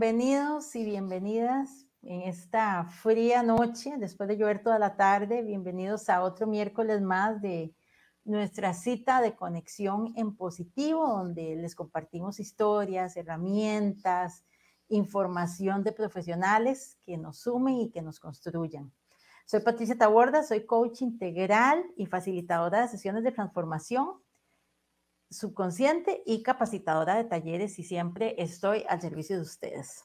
Bienvenidos y bienvenidas en esta fría noche, después de llover toda la tarde. Bienvenidos a otro miércoles más de nuestra cita de conexión en positivo, donde les compartimos historias, herramientas, información de profesionales que nos sumen y que nos construyan. Soy Patricia Taborda, soy coach integral y facilitadora de sesiones de transformación subconsciente y capacitadora de talleres y siempre estoy al servicio de ustedes.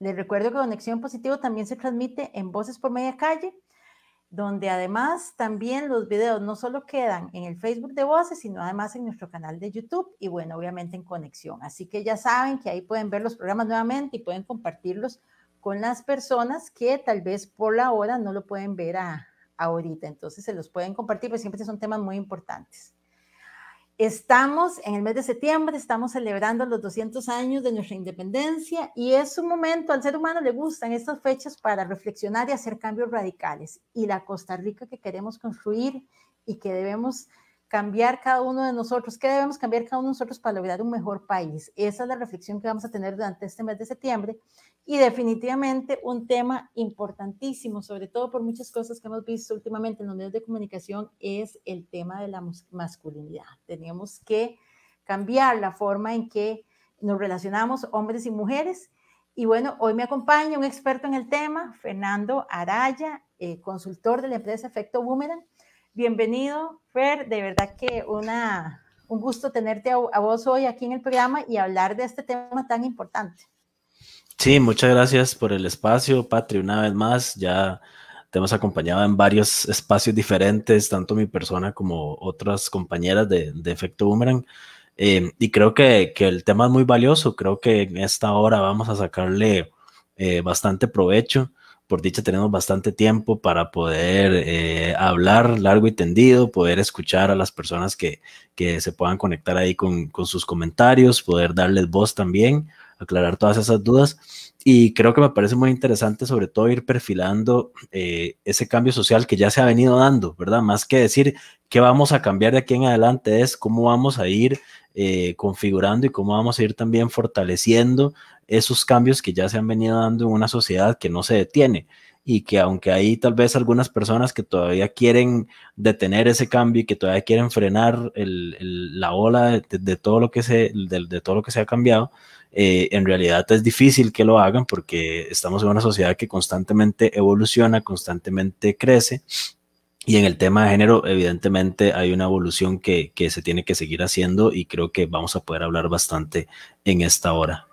Les recuerdo que Conexión Positivo también se transmite en Voces por Media Calle, donde además también los videos no solo quedan en el Facebook de Voces, sino además en nuestro canal de YouTube y bueno, obviamente en Conexión. Así que ya saben que ahí pueden ver los programas nuevamente y pueden compartirlos con las personas que tal vez por la hora no lo pueden ver a, ahorita. Entonces se los pueden compartir, pues siempre son temas muy importantes. Estamos en el mes de septiembre, estamos celebrando los 200 años de nuestra independencia y es un momento, al ser humano le gustan estas fechas para reflexionar y hacer cambios radicales. Y la Costa Rica que queremos construir y que debemos cambiar cada uno de nosotros? ¿Qué debemos cambiar cada uno de nosotros para lograr un mejor país? Esa es la reflexión que vamos a tener durante este mes de septiembre y definitivamente un tema importantísimo, sobre todo por muchas cosas que hemos visto últimamente en los medios de comunicación, es el tema de la masculinidad. Tenemos que cambiar la forma en que nos relacionamos hombres y mujeres. Y bueno, hoy me acompaña un experto en el tema, Fernando Araya, eh, consultor de la empresa Efecto Boomerang, Bienvenido, Fer. De verdad que una, un gusto tenerte a, vos hoy aquí en el programa y hablar de este tema tan importante. Sí, muchas gracias por el espacio, Patri. Una vez más, ya te hemos acompañado en varios espacios diferentes, tanto mi persona como otras compañeras de, de Efecto Boomerang. Eh, y creo que, que, el tema es muy valioso. Creo que en esta hora vamos a sacarle eh, bastante provecho. Por dicha tenemos bastante tiempo para poder eh, hablar largo y tendido, poder escuchar a las personas que, se puedan conectar ahí con, sus comentarios, poder darles voz también, aclarar todas esas dudas. Y creo que me parece muy interesante sobre todo ir perfilando eh, ese cambio social que ya se ha venido dando, ¿verdad? Más que decir qué vamos a cambiar de aquí en adelante es cómo vamos a ir eh, configurando y cómo vamos a ir también fortaleciendo esos cambios que ya se han venido dando en una sociedad que no se detiene y que aunque hay tal vez algunas personas que todavía quieren detener ese cambio y que todavía quieren frenar la ola de, todo lo que se, de, todo lo que se ha cambiado, eh, en realidad es difícil que lo hagan porque estamos en una sociedad que constantemente evoluciona, constantemente crece. Y en el tema de género, evidentemente hay una evolución que se tiene que seguir haciendo y creo que vamos a poder hablar bastante en esta hora.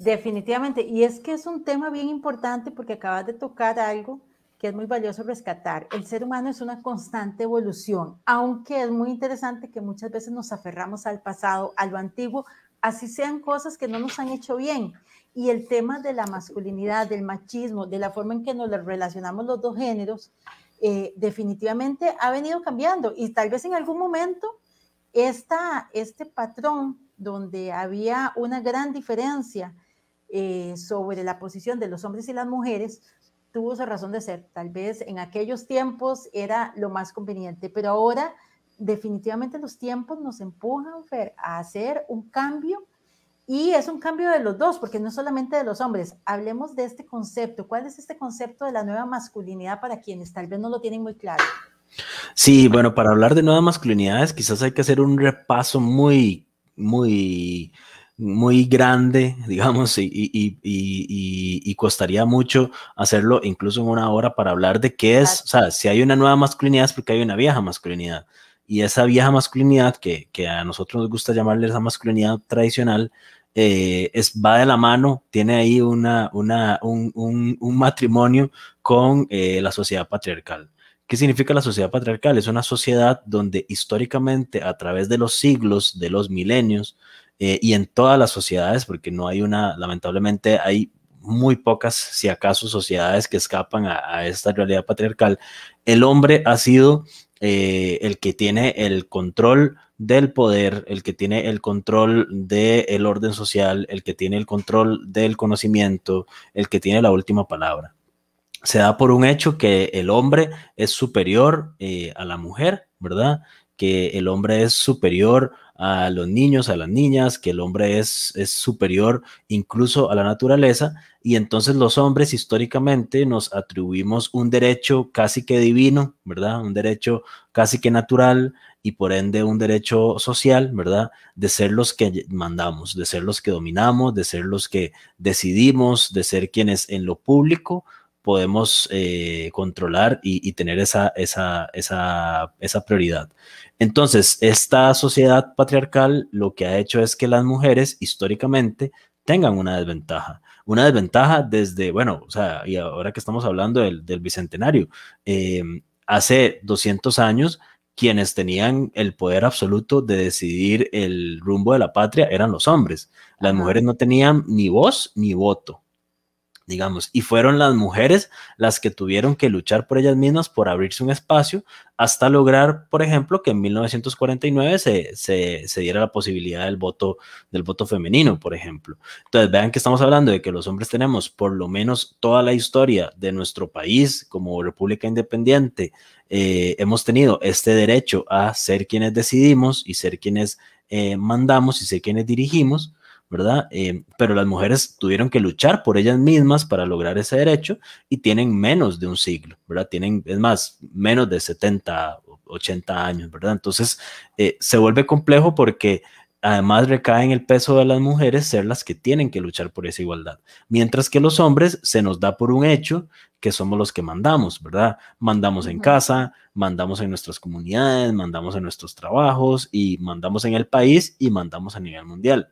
Definitivamente, y es que es un tema bien importante porque acabas de tocar algo que es muy valioso rescatar. El ser humano es una constante evolución, aunque es muy interesante que muchas veces nos aferramos al pasado, a lo antiguo, así sean cosas que no nos han hecho bien. Y el tema de la masculinidad, del machismo, de la forma en que nos relacionamos los dos géneros, eh, definitivamente ha venido cambiando y tal vez en algún momento esta, este patrón donde había una gran diferencia eh, sobre la posición de los hombres y las mujeres tuvo su razón de ser. Tal vez en aquellos tiempos era lo más conveniente, pero ahora definitivamente los tiempos nos empujan a hacer un cambio y es un cambio de los dos, porque no es solamente de los hombres. Hablemos de este concepto. ¿Cuál es este concepto de la nueva masculinidad para quienes tal vez no lo tienen muy claro? Sí, bueno, para hablar de nuevas masculinidades quizás hay que hacer un repaso muy, muy muy grande, digamos, y, y, costaría mucho hacerlo incluso en una hora para hablar de qué es, o sea, si hay una nueva masculinidad es porque hay una vieja masculinidad. Y esa vieja masculinidad, que, que a nosotros nos gusta llamarle esa masculinidad tradicional, eh, es, va de la mano, tiene ahí una, una, un, matrimonio con eh, la sociedad patriarcal. ¿Qué significa la sociedad patriarcal? Es una sociedad donde históricamente, a través de los siglos, de los milenios, eh, y en todas las sociedades, porque no hay una, lamentablemente hay muy pocas, si acaso, sociedades que escapan a, esta realidad patriarcal, el hombre ha sido eh, el que tiene el control del poder, el que tiene el control del orden social, el que tiene el control del conocimiento, el que tiene la última palabra. Se da por un hecho que el hombre es superior eh, a la mujer, ¿verdad? Que el hombre es superior a los niños, a las niñas, que el hombre es, es superior incluso a la naturaleza, y entonces los hombres históricamente nos atribuimos un derecho casi que divino, ¿verdad? Un derecho casi que natural y por ende un derecho social, ¿verdad? De ser los que mandamos, de ser los que dominamos, de ser los que decidimos, de ser quienes en lo público podemos eh, controlar y, tener esa, esa, prioridad. Entonces, esta sociedad patriarcal lo que ha hecho es que las mujeres históricamente tengan una desventaja. Una desventaja desde, bueno, o sea, y ahora que estamos hablando del, Bicentenario, eh, hace 200 años quienes tenían el poder absoluto de decidir el rumbo de la patria eran los hombres. Las mujeres no tenían ni voz ni voto digamos, y fueron las mujeres las que tuvieron que luchar por ellas mismas, por abrirse un espacio, hasta lograr, por ejemplo, que en 1949 se, diera la posibilidad del voto, del voto femenino, por ejemplo. Entonces, vean que estamos hablando de que los hombres tenemos por lo menos toda la historia de nuestro país como república independiente, eh, hemos tenido este derecho a ser quienes decidimos y ser quienes eh, mandamos y ser quienes dirigimos ¿verdad? Em, pero las mujeres tuvieron que luchar por ellas mismas para lograr ese derecho y tienen menos de un siglo, ¿verdad? Tienen, es más, menos de 70, 80 años, ¿verdad? Entonces, eh, se vuelve complejo porque además recae en el peso de las mujeres ser las que tienen que luchar por esa igualdad, mientras que los hombres se nos da por un hecho que somos los que mandamos, ¿verdad? Mandamos en casa, mandamos en nuestras comunidades, mandamos en nuestros trabajos y mandamos en el país y mandamos a nivel mundial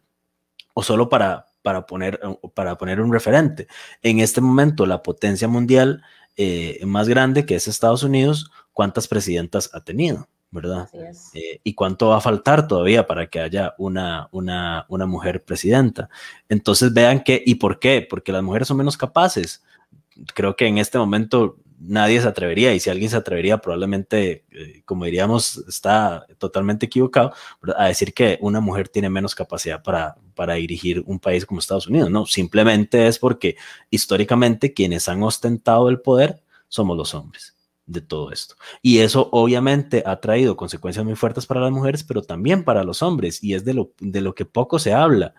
o solo para, para, poner, eh, para poner un referente. En este momento, la potencia mundial eh, más grande, que es Estados Unidos, ¿cuántas presidentas ha tenido? ¿Verdad? Eh, ¿Y cuánto va a faltar todavía para que haya una, una, una mujer presidenta? Entonces vean qué ¿y por qué? Porque las mujeres son menos capaces creo que en este momento nadie se atrevería y si alguien se atrevería probablemente, eh, como diríamos, está totalmente equivocado a decir que una mujer tiene menos capacidad para, para dirigir un país como Estados Unidos. No, simplemente es porque históricamente quienes han ostentado el poder somos los hombres de todo esto. Y eso obviamente ha traído consecuencias muy fuertes para las mujeres, pero también para los hombres, y es de lo, de lo que poco se habla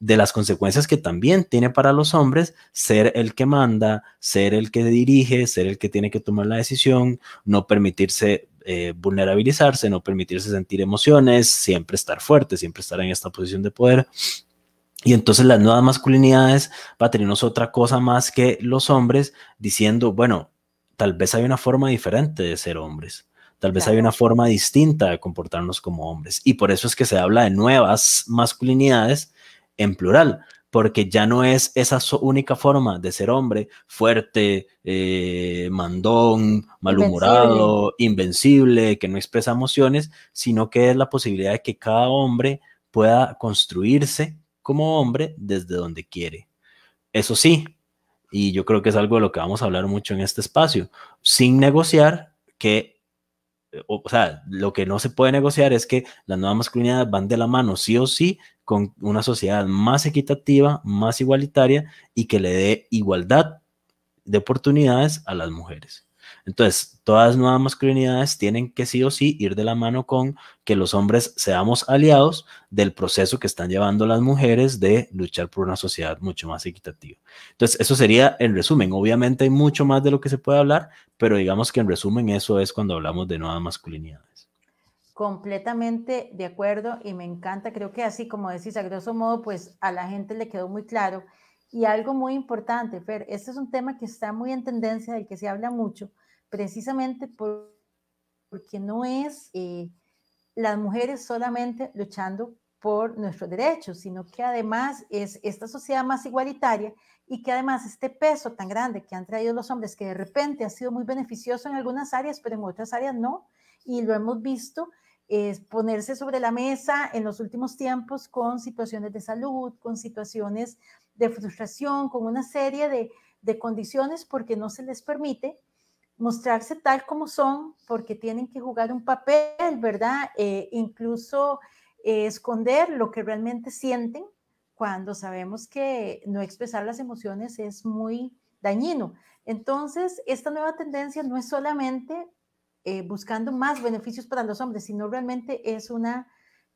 de las consecuencias que también tiene para los hombres ser el que manda, ser el que dirige, ser el que tiene que tomar la decisión, no permitirse eh, vulnerabilizarse, no permitirse sentir emociones, siempre estar fuerte, siempre estar en esta posición de poder. Y entonces las nuevas masculinidades va a tenernos otra cosa más que los hombres diciendo, bueno, tal vez hay una forma diferente de ser hombres. Tal vez hay una forma distinta de comportarnos como hombres. Y por eso es que se habla de nuevas masculinidades, en plural, porque ya no es esa única forma de ser hombre, fuerte, eh, mandón, malhumorado, invencible. invencible, que no expresa emociones, sino que es la posibilidad de que cada hombre pueda construirse como hombre desde donde quiere. Eso sí, y yo creo que es algo de lo que vamos a hablar mucho en este espacio, sin negociar que, o, sea, lo que no se puede negociar es que las nuevas masculinidades van de la mano sí o sí con una sociedad más equitativa, más igualitaria y que le dé igualdad de oportunidades a las mujeres. Entonces, todas las nuevas masculinidades tienen que sí o sí ir de la mano con que los hombres seamos aliados del proceso que están llevando las mujeres de luchar por una sociedad mucho más equitativa. Entonces, eso sería el resumen. Obviamente hay mucho más de lo que se puede hablar, pero digamos que en resumen eso es cuando hablamos de nuevas masculinidades. Completamente de acuerdo y me encanta. Creo que así como decís, a grosso modo, pues a la gente le quedó muy claro. Y algo muy importante, Fer, este es un tema que está muy en tendencia, del que se habla mucho, precisamente por, porque no es eh, las mujeres solamente luchando por nuestros derechos, sino que además es esta sociedad más igualitaria y que además este peso tan grande que han traído los hombres, que de repente ha sido muy beneficioso en algunas áreas, pero en otras áreas no, y lo hemos visto es ponerse sobre la mesa en los últimos tiempos con situaciones de salud, con situaciones de frustración, con una serie de, condiciones porque no se les permite mostrarse tal como son, porque tienen que jugar un papel, ¿verdad? Eh, incluso eh, esconder lo que realmente sienten cuando sabemos que no expresar las emociones es muy dañino. Entonces, esta nueva tendencia no es solamente eh, buscando más beneficios para los hombres, sino realmente es una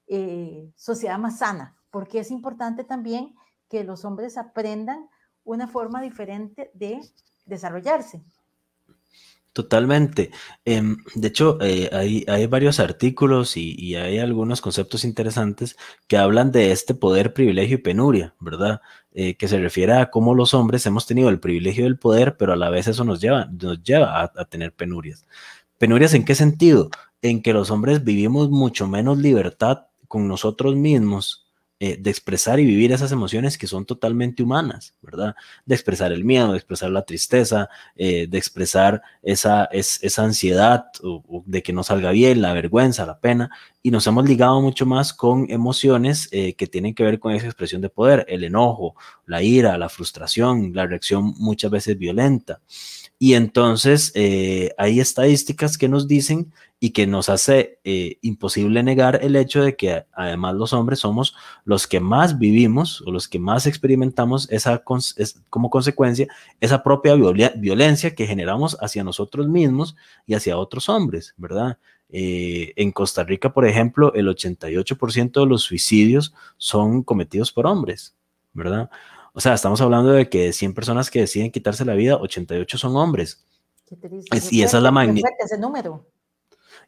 eh, sociedad más sana, porque es importante también que los hombres aprendan una forma diferente de desarrollarse. Totalmente. Em, de hecho, eh, hay, varios artículos y, hay algunos conceptos interesantes que hablan de este poder, privilegio y penuria, ¿verdad? que se refiere a cómo los hombres hemos tenido el privilegio del poder, pero a la vez eso nos lleva, nos lleva a, a tener penurias. Penurias en qué sentido? En que los hombres vivimos mucho menos libertad con nosotros mismos eh, de expresar y vivir esas emociones que son totalmente humanas, ¿verdad? De expresar el miedo, de expresar la tristeza, eh, de expresar esa, ansiedad de que no salga bien, la vergüenza, la pena, y nos hemos ligado mucho más con emociones eh, que tienen que ver con esa expresión de poder, el enojo, la ira, la frustración, la reacción muchas veces violenta. Y entonces hay estadísticas que nos dicen y que nos hace eh, imposible negar el hecho de que además los hombres somos los que más vivimos o los que más experimentamos esa como consecuencia esa propia violencia que generamos hacia nosotros mismos y hacia otros hombres, ¿verdad? Eh, en Costa Rica, por ejemplo, el 88% de los suicidios son cometidos por hombres, ¿verdad? O sea, estamos hablando de que 100 personas que deciden quitarse la vida, 88 son hombres. Qué Y esa es la magnitud. Ese número.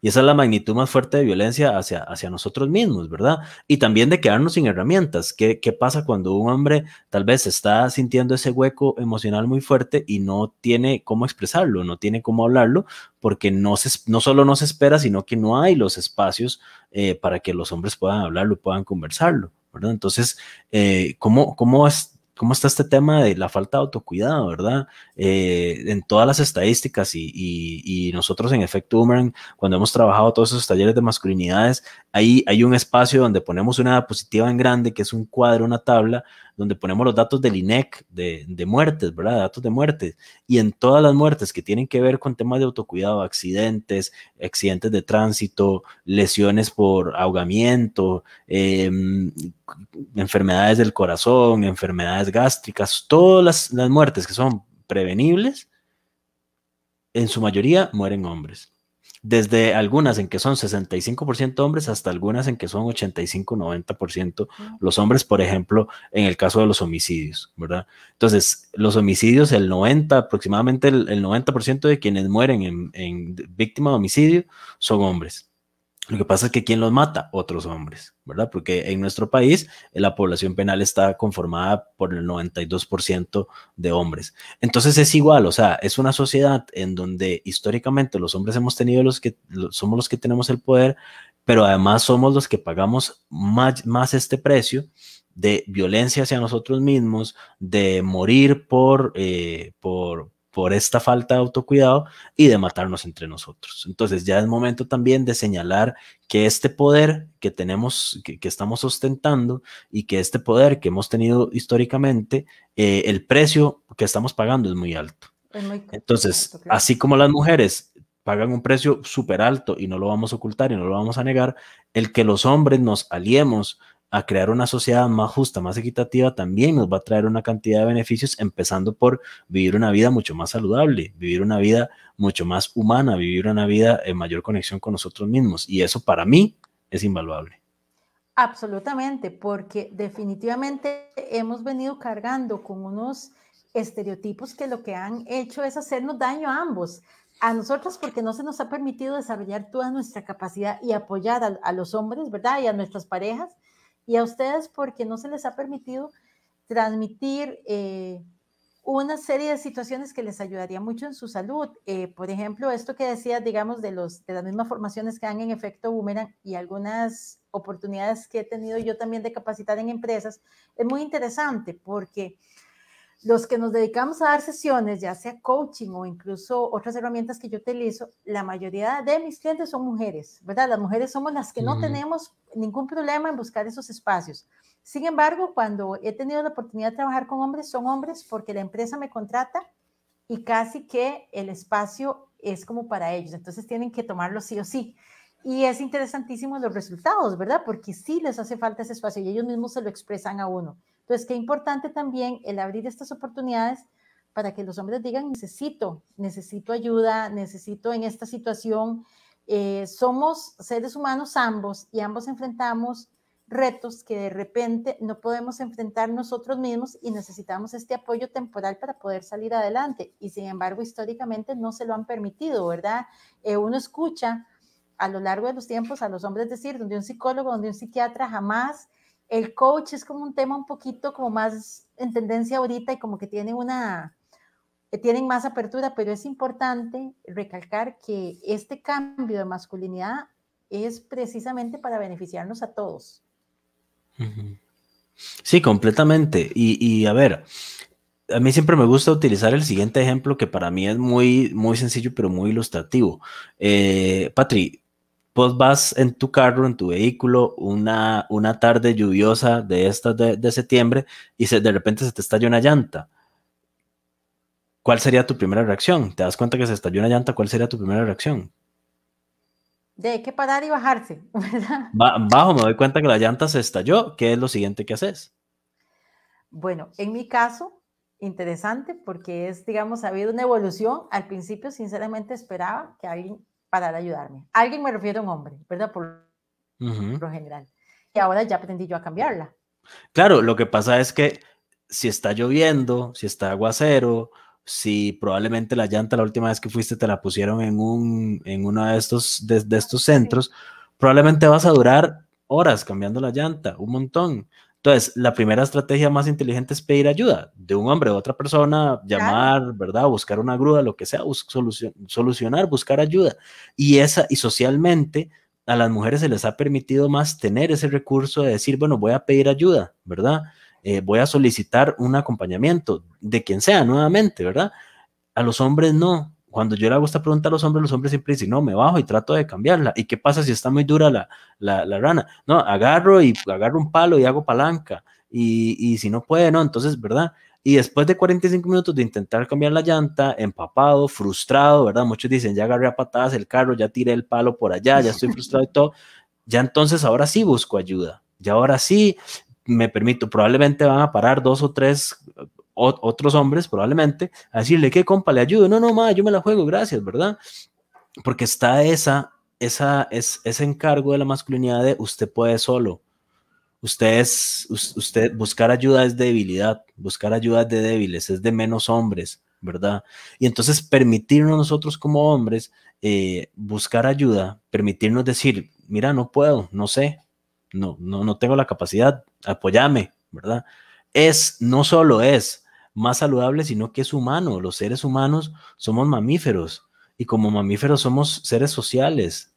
Y esa es la magnitud más fuerte de violencia hacia, hacia nosotros mismos, ¿verdad? Y también de quedarnos sin herramientas. ¿Qué, ¿Qué pasa cuando un hombre tal vez está sintiendo ese hueco emocional muy fuerte y no tiene cómo expresarlo, no tiene cómo hablarlo, porque no, se, no solo no se espera, sino que no hay los espacios eh, para que los hombres puedan hablarlo, puedan conversarlo, ¿verdad? Entonces, eh, ¿cómo, cómo es, cómo está este tema de la falta de autocuidado, ¿verdad? Eh, en todas las estadísticas y, nosotros en Efecto Boomerang, cuando hemos trabajado todos esos talleres de masculinidades, ahí hay un espacio donde ponemos una diapositiva en grande, que es un cuadro, una tabla, donde ponemos los datos del INEC de, muertes, ¿verdad? Datos de muertes. Y en todas las muertes que tienen que ver con temas de autocuidado, accidentes, accidentes de tránsito, lesiones por ahogamiento, em, enfermedades del corazón, enfermedades gástricas, todas las muertes que son prevenibles, en su mayoría mueren hombres desde algunas en que son 65% hombres hasta algunas en que son 85-90% los hombres, por ejemplo, en el caso de los homicidios, ¿verdad? Entonces, los homicidios, el 90, aproximadamente el, 90% de quienes mueren en, en víctima de homicidio son hombres. Lo que pasa es que ¿quién los mata? Otros hombres, ¿verdad? Porque en nuestro país eh, la población penal está conformada por el 92% de hombres. Entonces es igual, o sea, es una sociedad en donde históricamente los hombres hemos tenido los que, somos los que tenemos el poder, pero además somos los que pagamos más, este precio de violencia hacia nosotros mismos, de morir por, eh, por, por esta falta de autocuidado y de matarnos entre nosotros. Entonces ya es momento también de señalar que este poder que tenemos, que, estamos ostentando y que este poder que hemos tenido históricamente, eh, el precio que estamos pagando es muy alto. Entonces, así como las mujeres pagan un precio súper alto y no lo vamos a ocultar y no lo vamos a negar, el que los hombres nos aliemos a crear una sociedad más justa, más equitativa, también nos va a traer una cantidad de beneficios, empezando por vivir una vida mucho más saludable, vivir una vida mucho más humana, vivir una vida en mayor conexión con nosotros mismos. Y eso para mí es invaluable. Absolutamente, porque definitivamente hemos venido cargando con unos estereotipos que lo que han hecho es hacernos daño a ambos, a nosotros porque no se nos ha permitido desarrollar toda nuestra capacidad y apoyar a, a los hombres, ¿verdad? Y a nuestras parejas y a ustedes porque no se les ha permitido transmitir eh, una serie de situaciones que les ayudaría mucho en su salud. Eh, por ejemplo, esto que decía, digamos, de, los, de las mismas formaciones que dan en efecto boomerang y algunas oportunidades que he tenido yo también de capacitar en empresas, es muy interesante porque los que nos dedicamos a dar sesiones, ya sea coaching o incluso otras herramientas que yo utilizo, la mayoría de mis clientes son mujeres, ¿verdad? Las mujeres somos las que no tenemos ningún problema en buscar esos espacios. Sin embargo, cuando he tenido la oportunidad de trabajar con hombres, son hombres porque la empresa me contrata y casi que el espacio es como para ellos, entonces tienen que tomarlo sí o sí. Y es interesantísimo los resultados, ¿verdad? Porque sí les hace falta ese espacio y ellos mismos se lo expresan a uno. Entonces, qué importante también el abrir estas oportunidades para que los hombres digan, necesito, necesito ayuda, necesito en esta situación. Eh, somos seres humanos ambos y ambos enfrentamos retos que de repente no podemos enfrentar nosotros mismos y necesitamos este apoyo temporal para poder salir adelante. Y sin embargo, históricamente no se lo han permitido, ¿verdad? Eh, uno escucha a lo largo de los tiempos a los hombres decir, donde un psicólogo, donde un psiquiatra jamás el coach es como un tema un poquito como más en tendencia ahorita y como que tienen una, tienen más apertura, pero es importante recalcar que este cambio de masculinidad es precisamente para beneficiarnos a todos. Sí, completamente. Y, y, a ver, a mí siempre me gusta utilizar el siguiente ejemplo que para mí es muy, muy sencillo, pero muy ilustrativo. Eh, Patri, vos pues vas en tu carro, en tu vehículo, una, una tarde lluviosa de estas de, septiembre y se, de repente se te estalla una llanta. ¿Cuál sería tu primera reacción? ¿Te das cuenta que se estalló una llanta? ¿Cuál sería tu primera reacción? De que parar y bajarse, bajo, me doy cuenta que la llanta se estalló. ¿Qué es lo siguiente que haces? Bueno, en mi caso, interesante porque es, digamos, ha habido una evolución. Al principio, sinceramente, esperaba que alguien para ayudarme. Alguien me refiero a un hombre, ¿verdad? Por lo general. Y ahora ya pretendí yo a cambiarla. Claro, lo que pasa es que si está lloviendo, si está aguacero, si probablemente la llanta la última vez que fuiste te la pusieron en, un, en uno de estos, de, ah, estos centros, probablemente vas a durar horas cambiando la llanta, un montón. Entonces, la primera estrategia más inteligente es pedir ayuda de un hombre, de otra persona, llamar, ¿verdad? Buscar una grúa, lo que sea, solucionar, buscar ayuda. Y esa, y socialmente, a las mujeres se les ha permitido más tener ese recurso de decir, bueno, voy a pedir ayuda, ¿verdad? Eh, voy a solicitar un acompañamiento de quien sea nuevamente, ¿verdad? A los hombres no, cuando yo le hago esta pregunta a los hombres, los hombres siempre dicen, no, me bajo y trato de cambiarla. ¿Y qué pasa si está muy dura la, la, rana? No, agarro y agarro un palo y hago palanca. Y, y, si no puede, no, entonces, ¿verdad? Y después de 45 minutos de intentar cambiar la llanta, empapado, frustrado, ¿verdad? Muchos dicen, ya agarré a patadas el carro, ya tiré el palo por allá, ya estoy frustrado y todo. Ya entonces ahora sí busco ayuda. Ya ahora sí me permito, probablemente van a parar dos o tres otros hombres probablemente a decirle, que compa? ¿Le ayudo? No, no, yo me la juego, gracias, ¿verdad? Porque está esa, esa, es, ese encargo de la masculinidad de usted puede solo. Usted es, usted, buscar ayuda es debilidad, buscar ayuda es de débiles, es de menos hombres, ¿verdad? Y entonces permitirnos nosotros como hombres eh, buscar ayuda, permitirnos decir, mira, no puedo, no sé, no, no, no tengo la capacidad, apóyame, ¿verdad? Es, no solo es más saludable, sino que es humano. Los seres humanos somos mamíferos y como mamíferos somos seres sociales.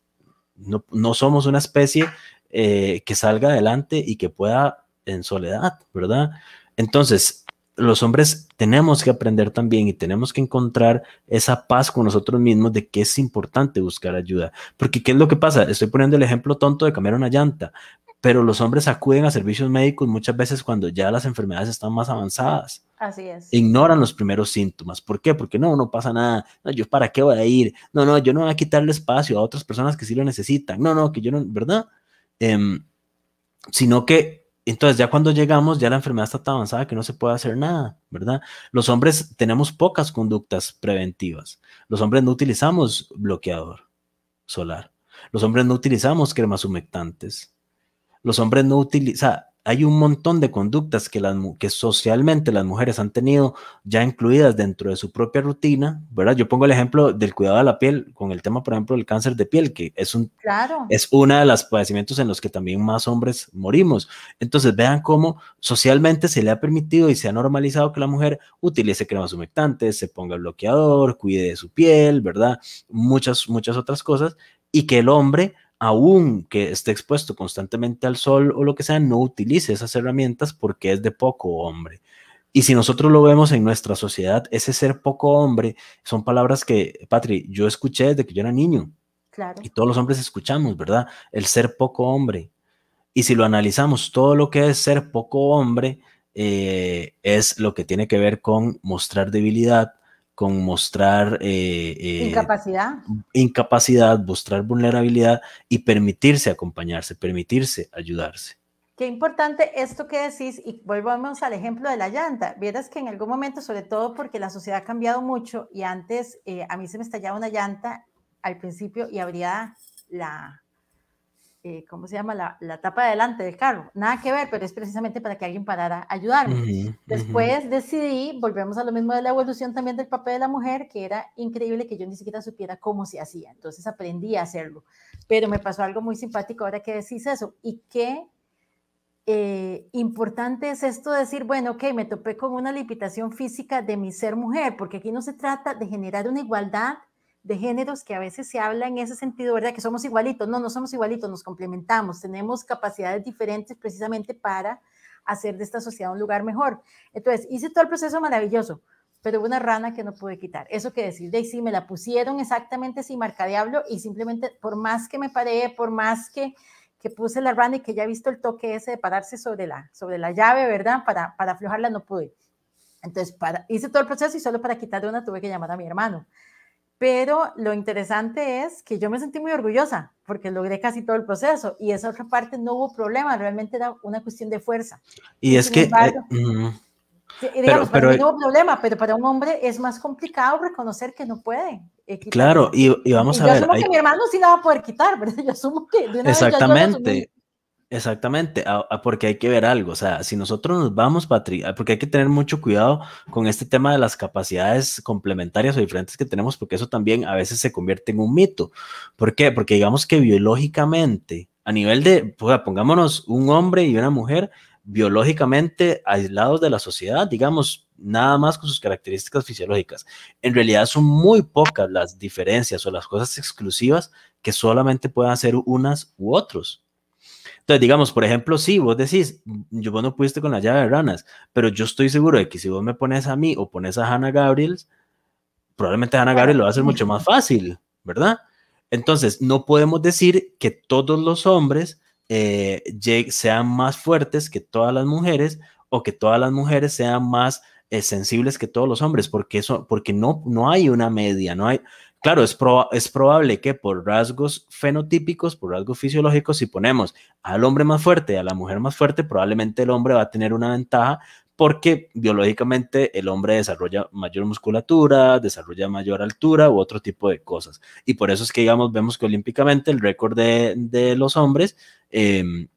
No, somos una especie eh, que salga adelante y que pueda en soledad, ¿verdad? Entonces, los hombres tenemos que aprender también y tenemos que encontrar esa paz con nosotros mismos de que es importante buscar ayuda. Porque ¿qué es lo que pasa? Estoy poniendo el ejemplo tonto de cambiar una llanta, pero los hombres acuden a servicios médicos muchas veces cuando ya las enfermedades están más avanzadas. Así es. Ignoran los primeros síntomas. ¿Por qué? Porque no, no pasa nada. yo para qué voy a ir. No, no, yo no voy a quitarle espacio a otras personas que sí lo necesitan. No, no, que yo no, ¿verdad? Em, sino que entonces ya cuando llegamos, ya la enfermedad está tan avanzada que no se puede hacer nada, ¿verdad? Los hombres tenemos pocas conductas preventivas. Los hombres no utilizamos bloqueador solar. Los hombres no utilizamos cremas humectantes los hombres no utilizan, o sea, hay un montón de conductas que, las, que socialmente las mujeres han tenido ya incluidas dentro de su propia rutina, ¿verdad? Yo pongo el ejemplo del cuidado de la piel con el tema, por ejemplo, del cáncer de piel, que es un claro. es una de los padecimientos en los que también más hombres morimos. Entonces, vean cómo socialmente se le ha permitido y se ha normalizado que la mujer utilice cremas humectantes, se ponga bloqueador, cuide de su piel, ¿verdad? Muchas, muchas otras cosas, y que el hombre aún que esté expuesto constantemente al sol o lo que sea, no utilice esas herramientas porque es de poco hombre. Y si nosotros lo vemos en nuestra sociedad, ese ser poco hombre son palabras que, Patri, yo escuché desde que yo era niño. Y todos los hombres escuchamos, ¿verdad? El ser poco hombre. Y si lo analizamos, todo lo que es ser poco hombre eh, es lo que tiene que ver con mostrar debilidad, con mostrar eh, eh, incapacidad. Incapacidad, mostrar vulnerabilidad y permitirse acompañarse, permitirse ayudarse. Qué importante esto que decís y volvamos al ejemplo de la llanta. Vieras que en algún momento, sobre todo porque la sociedad ha cambiado mucho y antes eh, a mí se me estallaba una llanta al principio y abría la, eh, ¿cómo se llama? La, la tapa de delante del carro. Nada que ver, pero es precisamente para que alguien parara a ayudarme. Después decidí, volvemos a lo mismo de la evolución también del papel de la mujer, que era increíble que yo ni siquiera supiera cómo se hacía. Entonces aprendí a hacerlo. Pero me pasó algo muy simpático ahora que decís eso. ¿Y qué eh, importante es esto decir, bueno, ok, me topé con una limitación física de mi ser mujer, porque aquí no se trata de generar una igualdad de géneros que a veces se habla en ese sentido, ¿verdad? Que somos igualitos. No, no somos igualitos, nos complementamos, tenemos capacidades diferentes precisamente para hacer de esta sociedad un lugar mejor. Entonces, hice todo el proceso maravilloso, pero hubo una rana que no pude quitar. Eso que decir, de sí, me la pusieron exactamente sin marca diablo y simplemente por más que me paré, por más que, que puse la rana y que ya he visto el toque ese de pararse sobre la, sobre la llave, ¿verdad? Para, para aflojarla no pude. Entonces, hice todo el proceso y solo para quitar una tuve que llamar a mi hermano pero lo interesante es que yo me sentí muy orgullosa porque logré casi todo el proceso y esa otra parte no hubo problema, realmente era una cuestión de fuerza. Y, es que... Eh, digamos, pero, eh no hubo problema, pero para un hombre es más complicado reconocer que no puede. Eh, claro, y, vamos a yo ver. Asumo que mi hermano sí la va a poder quitar, ¿verdad? Yo asumo que de una Exactamente. Exactamente, porque hay que ver algo, o sea, si nosotros nos vamos, porque hay que tener mucho cuidado con este tema de las capacidades complementarias o diferentes que tenemos, porque eso también a veces se convierte en un mito. ¿Por qué? Porque digamos que biológicamente, a nivel de, pongámonos un hombre y una mujer biológicamente aislados de la sociedad, digamos, nada más con sus características fisiológicas. En realidad son muy pocas las diferencias o las cosas exclusivas que solamente puedan ser unas u otros. Entonces, digamos, por ejemplo, si vos decís, yo vos no pudiste con la llave de ranas, pero yo estoy seguro de que si vos me pones a mí o pones a Hannah Gabriels, probablemente Hannah Gabriel lo va a hacer mucho más fácil, ¿verdad? Entonces, no podemos decir que todos los hombres eh, sean más fuertes que todas las mujeres o que todas las mujeres sean más eh, sensibles que todos los hombres, porque, eso, porque no, no hay una media, no hay, Claro, es, es probable que por rasgos fenotípicos, por rasgos fisiológicos, si ponemos al hombre más fuerte, a la mujer más fuerte, probablemente el hombre va a tener una ventaja porque biológicamente el hombre desarrolla mayor musculatura, desarrolla mayor altura u otro tipo de cosas. Y por eso es que, digamos, vemos que olímpicamente el récord de, los hombres eh,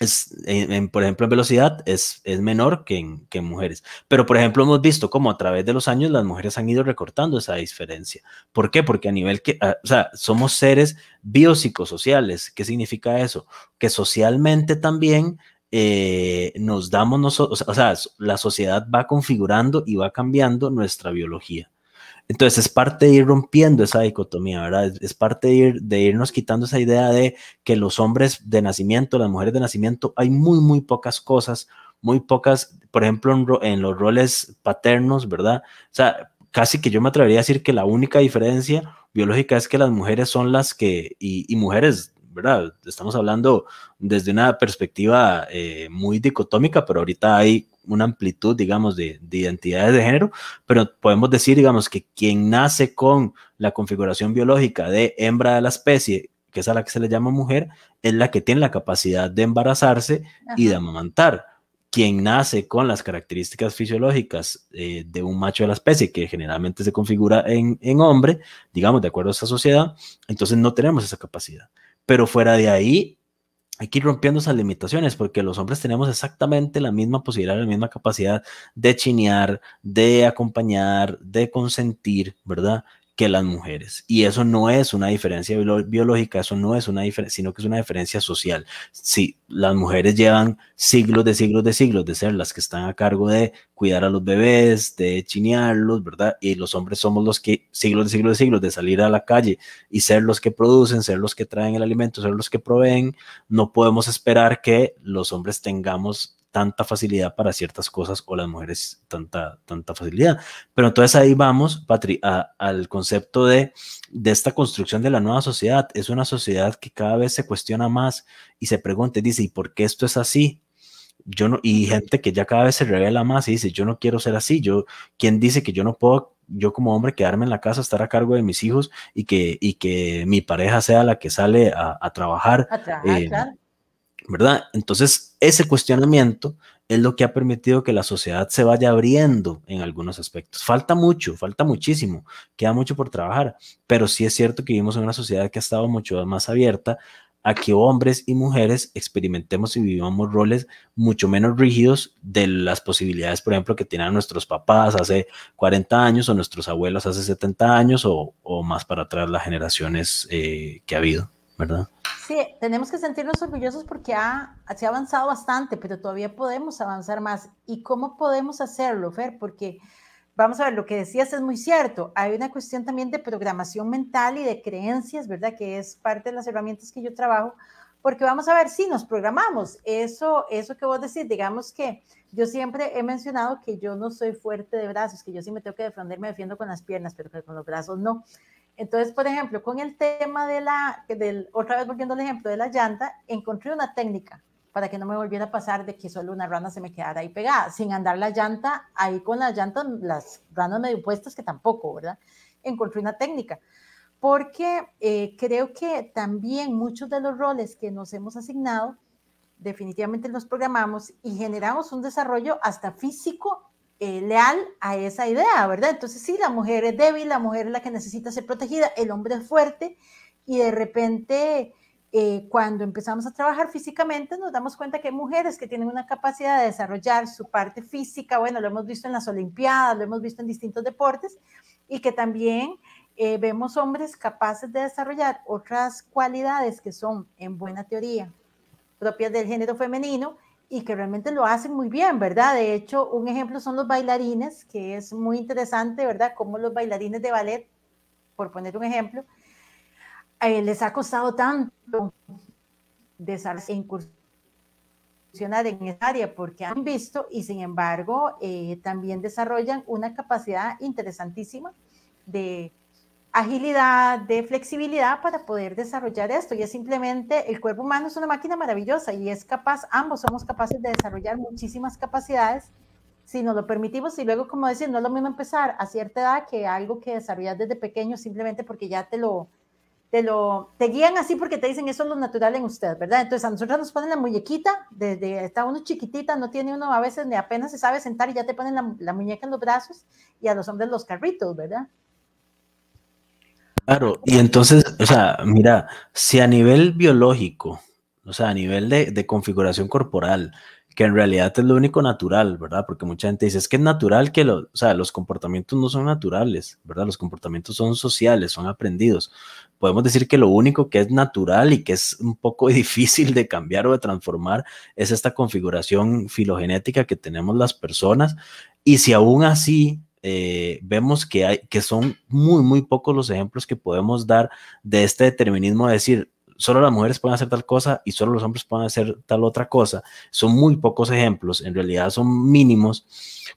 es, en, por ejemplo, en velocidad es, es menor que en, que mujeres. Pero, por ejemplo, hemos visto cómo a través de los años las mujeres han ido recortando esa diferencia. ¿Por qué? Porque a nivel que, ah, o sea, somos seres biopsicosociales. ¿Qué significa eso? Que socialmente también eh, nos damos nosotros, o sea, la sociedad va configurando y va cambiando nuestra biología. Entonces es parte de ir rompiendo esa dicotomía, ¿verdad? Es, parte de, ir, de, irnos quitando esa idea de que los hombres de nacimiento, las mujeres de nacimiento, hay muy, muy pocas cosas, muy pocas, por ejemplo, en, los roles paternos, ¿verdad? O sea, casi que yo me atrevería a decir que la única diferencia biológica es que las mujeres son las que, y, mujeres, ¿verdad? Estamos hablando desde una perspectiva eh, muy dicotómica, pero ahorita hay una amplitud, digamos, de, identidades de género, pero podemos decir, digamos, que quien nace con la configuración biológica de hembra de la especie, que es a la que se le llama mujer, es la que tiene la capacidad de embarazarse y de amamantar. Quien nace con las características fisiológicas eh, de un macho de la especie, que generalmente se configura en hombre, digamos, de acuerdo a esa sociedad, entonces no tenemos esa capacidad. Pero fuera de ahí, hay que ir rompiendo esas limitaciones porque los hombres tenemos exactamente la misma posibilidad, la misma capacidad de chinear, de acompañar, de consentir, ¿verdad? que las mujeres. Y eso no es una diferencia biológica, eso no es una diferencia, sino que es una diferencia social. Si las mujeres llevan siglos de siglos de siglos de ser las que están a cargo de cuidar a los bebés, de chinearlos, ¿verdad? Y los hombres somos los que siglos de siglos de siglos de salir a la calle y ser los que producen, ser los que traen el alimento, ser los que proveen. No podemos esperar que los hombres tengamos tanta facilidad para ciertas cosas o las mujeres tanta, tanta facilidad. Pero entonces ahí vamos, Patri, al de, de esta construcción de la nueva sociedad. Es una sociedad que cada vez se cuestiona más y se pregunta, dice, ¿y por qué esto es así? Yo no, y gente que ya cada vez se revela más y dice, yo no quiero ser así, yo, ¿quién dice que yo no puedo, yo como hombre, quedarme en la casa, estar a cargo de mis hijos y que, y que mi pareja sea la que sale a, trabajar? Eh, ¿Verdad? Entonces, ese cuestionamiento es lo que ha permitido que la sociedad se vaya abriendo en algunos aspectos. Falta mucho, falta muchísimo, queda mucho por trabajar, pero sí es cierto que vivimos en una sociedad que ha estado mucho más abierta a que hombres y mujeres experimentemos y vivamos roles mucho menos rígidos de las posibilidades, por ejemplo, que tenían nuestros papás hace 40 años o nuestros abuelos hace 70 años o, más para atrás las generaciones eh, que ha habido. ¿verdad? Sí, tenemos que sentirnos orgullosos porque ha, se ha avanzado bastante, pero todavía podemos avanzar más. ¿Y cómo podemos hacerlo, Fer? Porque, vamos a ver, lo que decías es muy cierto. Hay una cuestión también de programación mental y de creencias, ¿verdad? Que es parte de las herramientas que yo trabajo, porque vamos a ver si nos programamos. Eso, eso que vos decís, digamos que yo siempre he mencionado que yo no soy fuerte de brazos, que yo sí me tengo que defender, me defiendo con las piernas, pero con los brazos no. Entonces, por ejemplo, con el tema de la, otra vez volviendo al ejemplo de la llanta, encontré una técnica para que no me volviera a pasar de que solo una rana se me quedara ahí pegada, sin andar la llanta, ahí con la llanta, las ranas medio puestas, que tampoco, ¿verdad? Encontré una técnica, porque eh, creo que también muchos de los roles que nos hemos asignado, definitivamente los programamos y generamos un desarrollo hasta físico eh, leal a esa idea, ¿verdad? Entonces sí, la mujer es débil, la mujer es la que necesita ser protegida, el hombre es fuerte y de repente eh, cuando empezamos a trabajar físicamente nos damos cuenta que hay mujeres que tienen una capacidad de desarrollar su parte física, bueno, lo hemos visto en las Olimpiadas, lo hemos visto en distintos deportes y que también eh, vemos hombres capaces de desarrollar otras cualidades que son en buena teoría propias del género femenino y que realmente lo hacen muy bien, ¿verdad? De hecho, un ejemplo son los bailarines, que es muy interesante, ¿verdad? Como los bailarines de ballet, por poner un ejemplo, eh, les ha costado tanto desarrollar e incursionar en esa área porque han visto y sin embargo eh, también desarrollan una capacidad interesantísima de agilidad, de flexibilidad para poder desarrollar esto. Y es simplemente, el cuerpo humano es una máquina maravillosa y es capaz, ambos somos capaces de desarrollar muchísimas capacidades si nos lo permitimos. Y luego, como decir, no es lo mismo empezar a cierta edad que algo que desarrollas desde pequeño simplemente porque ya te lo, te lo, te guían así porque te dicen eso es lo natural en usted, ¿verdad? Entonces a nosotros nos ponen la muñequita, desde está uno chiquitita, no tiene uno a veces ni apenas se sabe sentar y ya te ponen la, la muñeca en los brazos y a los hombres los carritos, ¿verdad? Claro, y entonces, o sea, mira, si a nivel biológico, o sea, a nivel de, configuración corporal, que en realidad es lo único natural, ¿verdad? Porque mucha gente dice, es que es natural que sea, los comportamientos no son naturales, ¿verdad? Los comportamientos son sociales, son aprendidos. Podemos decir que lo único que es natural y que es un poco difícil de cambiar o de transformar es esta configuración filogenética que tenemos las personas. Y si aún así eh, vemos que, hay, que son muy, muy pocos los ejemplos que podemos dar de este determinismo de decir, solo las mujeres pueden hacer tal cosa y solo los hombres pueden hacer tal otra cosa. Son muy pocos ejemplos, en realidad son mínimos,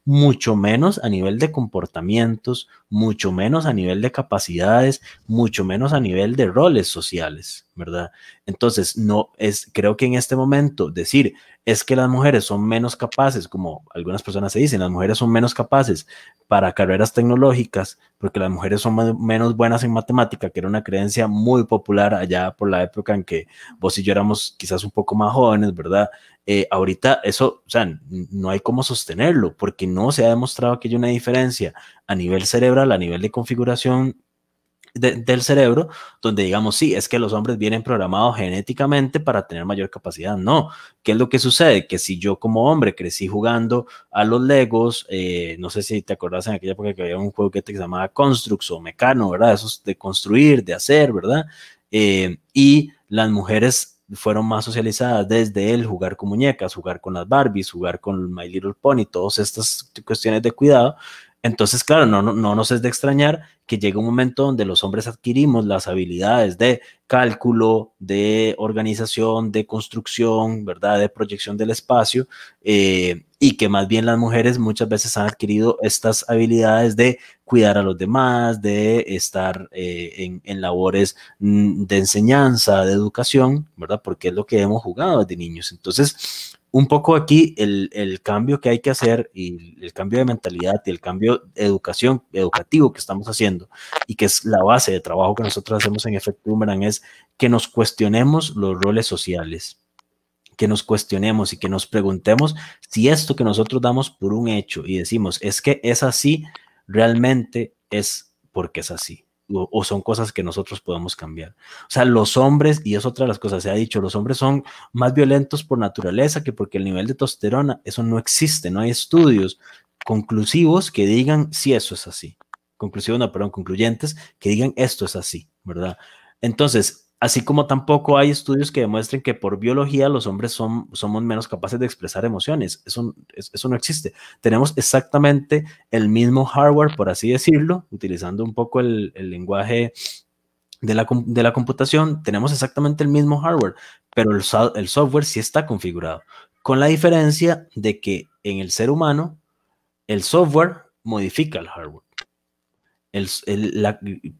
mucho menos a nivel de comportamientos, mucho menos a nivel de capacidades, mucho menos a nivel de roles sociales. ¿verdad? Entonces, no es, creo que en este momento decir es que las mujeres son menos capaces, como algunas personas se dicen, las mujeres son menos capaces para carreras tecnológicas, porque las mujeres son menos buenas en matemática, que era una creencia muy popular allá por la época en que vos y yo éramos quizás un poco más jóvenes, ¿verdad? Eh, ahorita eso, o sea, no hay cómo sostenerlo, porque no se ha demostrado que hay una diferencia a nivel cerebral, a nivel de configuración del cerebro, donde digamos, sí, es que los hombres vienen programados genéticamente para tener mayor capacidad. No, ¿qué es lo que sucede? Que si yo como hombre crecí jugando a los Legos, eh, no sé si te acordás en aquella época que había un juego que se llamaba Construx o Mecano, ¿verdad? Esos de construir, de hacer, ¿verdad? Eh, y las mujeres fueron más socializadas desde el jugar con muñecas, jugar con las Barbies, jugar con My Little Pony, todas estas cuestiones de cuidado. Entonces, claro, no, no, no nos es de extrañar que llegue un momento donde los hombres adquirimos las habilidades de cálculo, de organización, de construcción, ¿verdad? De proyección del espacio, eh, y que más bien las mujeres muchas veces han adquirido estas habilidades de cuidar a los demás, de estar eh, en, en, labores mm, de enseñanza, de educación, ¿verdad? Porque es lo que hemos jugado desde niños. Entonces, un poco aquí el, cambio que hay que hacer y el cambio de mentalidad y el cambio de educación, educativo que estamos haciendo y que es la base de trabajo que nosotros hacemos en Efecto Boomerang es que nos cuestionemos los roles sociales, que nos cuestionemos y que nos preguntemos si esto que nosotros damos por un hecho y decimos es que es así, realmente es porque es así o, son cosas que nosotros podemos cambiar. O sea, los hombres, y es otra de las cosas, se ha dicho, los hombres son más violentos por naturaleza que porque el nivel de testosterona, eso no existe, no hay estudios conclusivos que digan si eso es así. Conclusivos, no, perdón, concluyentes que digan esto es así, ¿verdad? Entonces, Así como tampoco hay estudios que demuestren que por biología los hombres son, somos menos capaces de expresar emociones. Eso, eso no existe. Tenemos exactamente el mismo hardware, por así decirlo, utilizando un poco el, lenguaje de la, computación, tenemos exactamente el mismo hardware, pero el, el software sí está configurado. Con la diferencia de que en el ser humano, el software modifica el hardware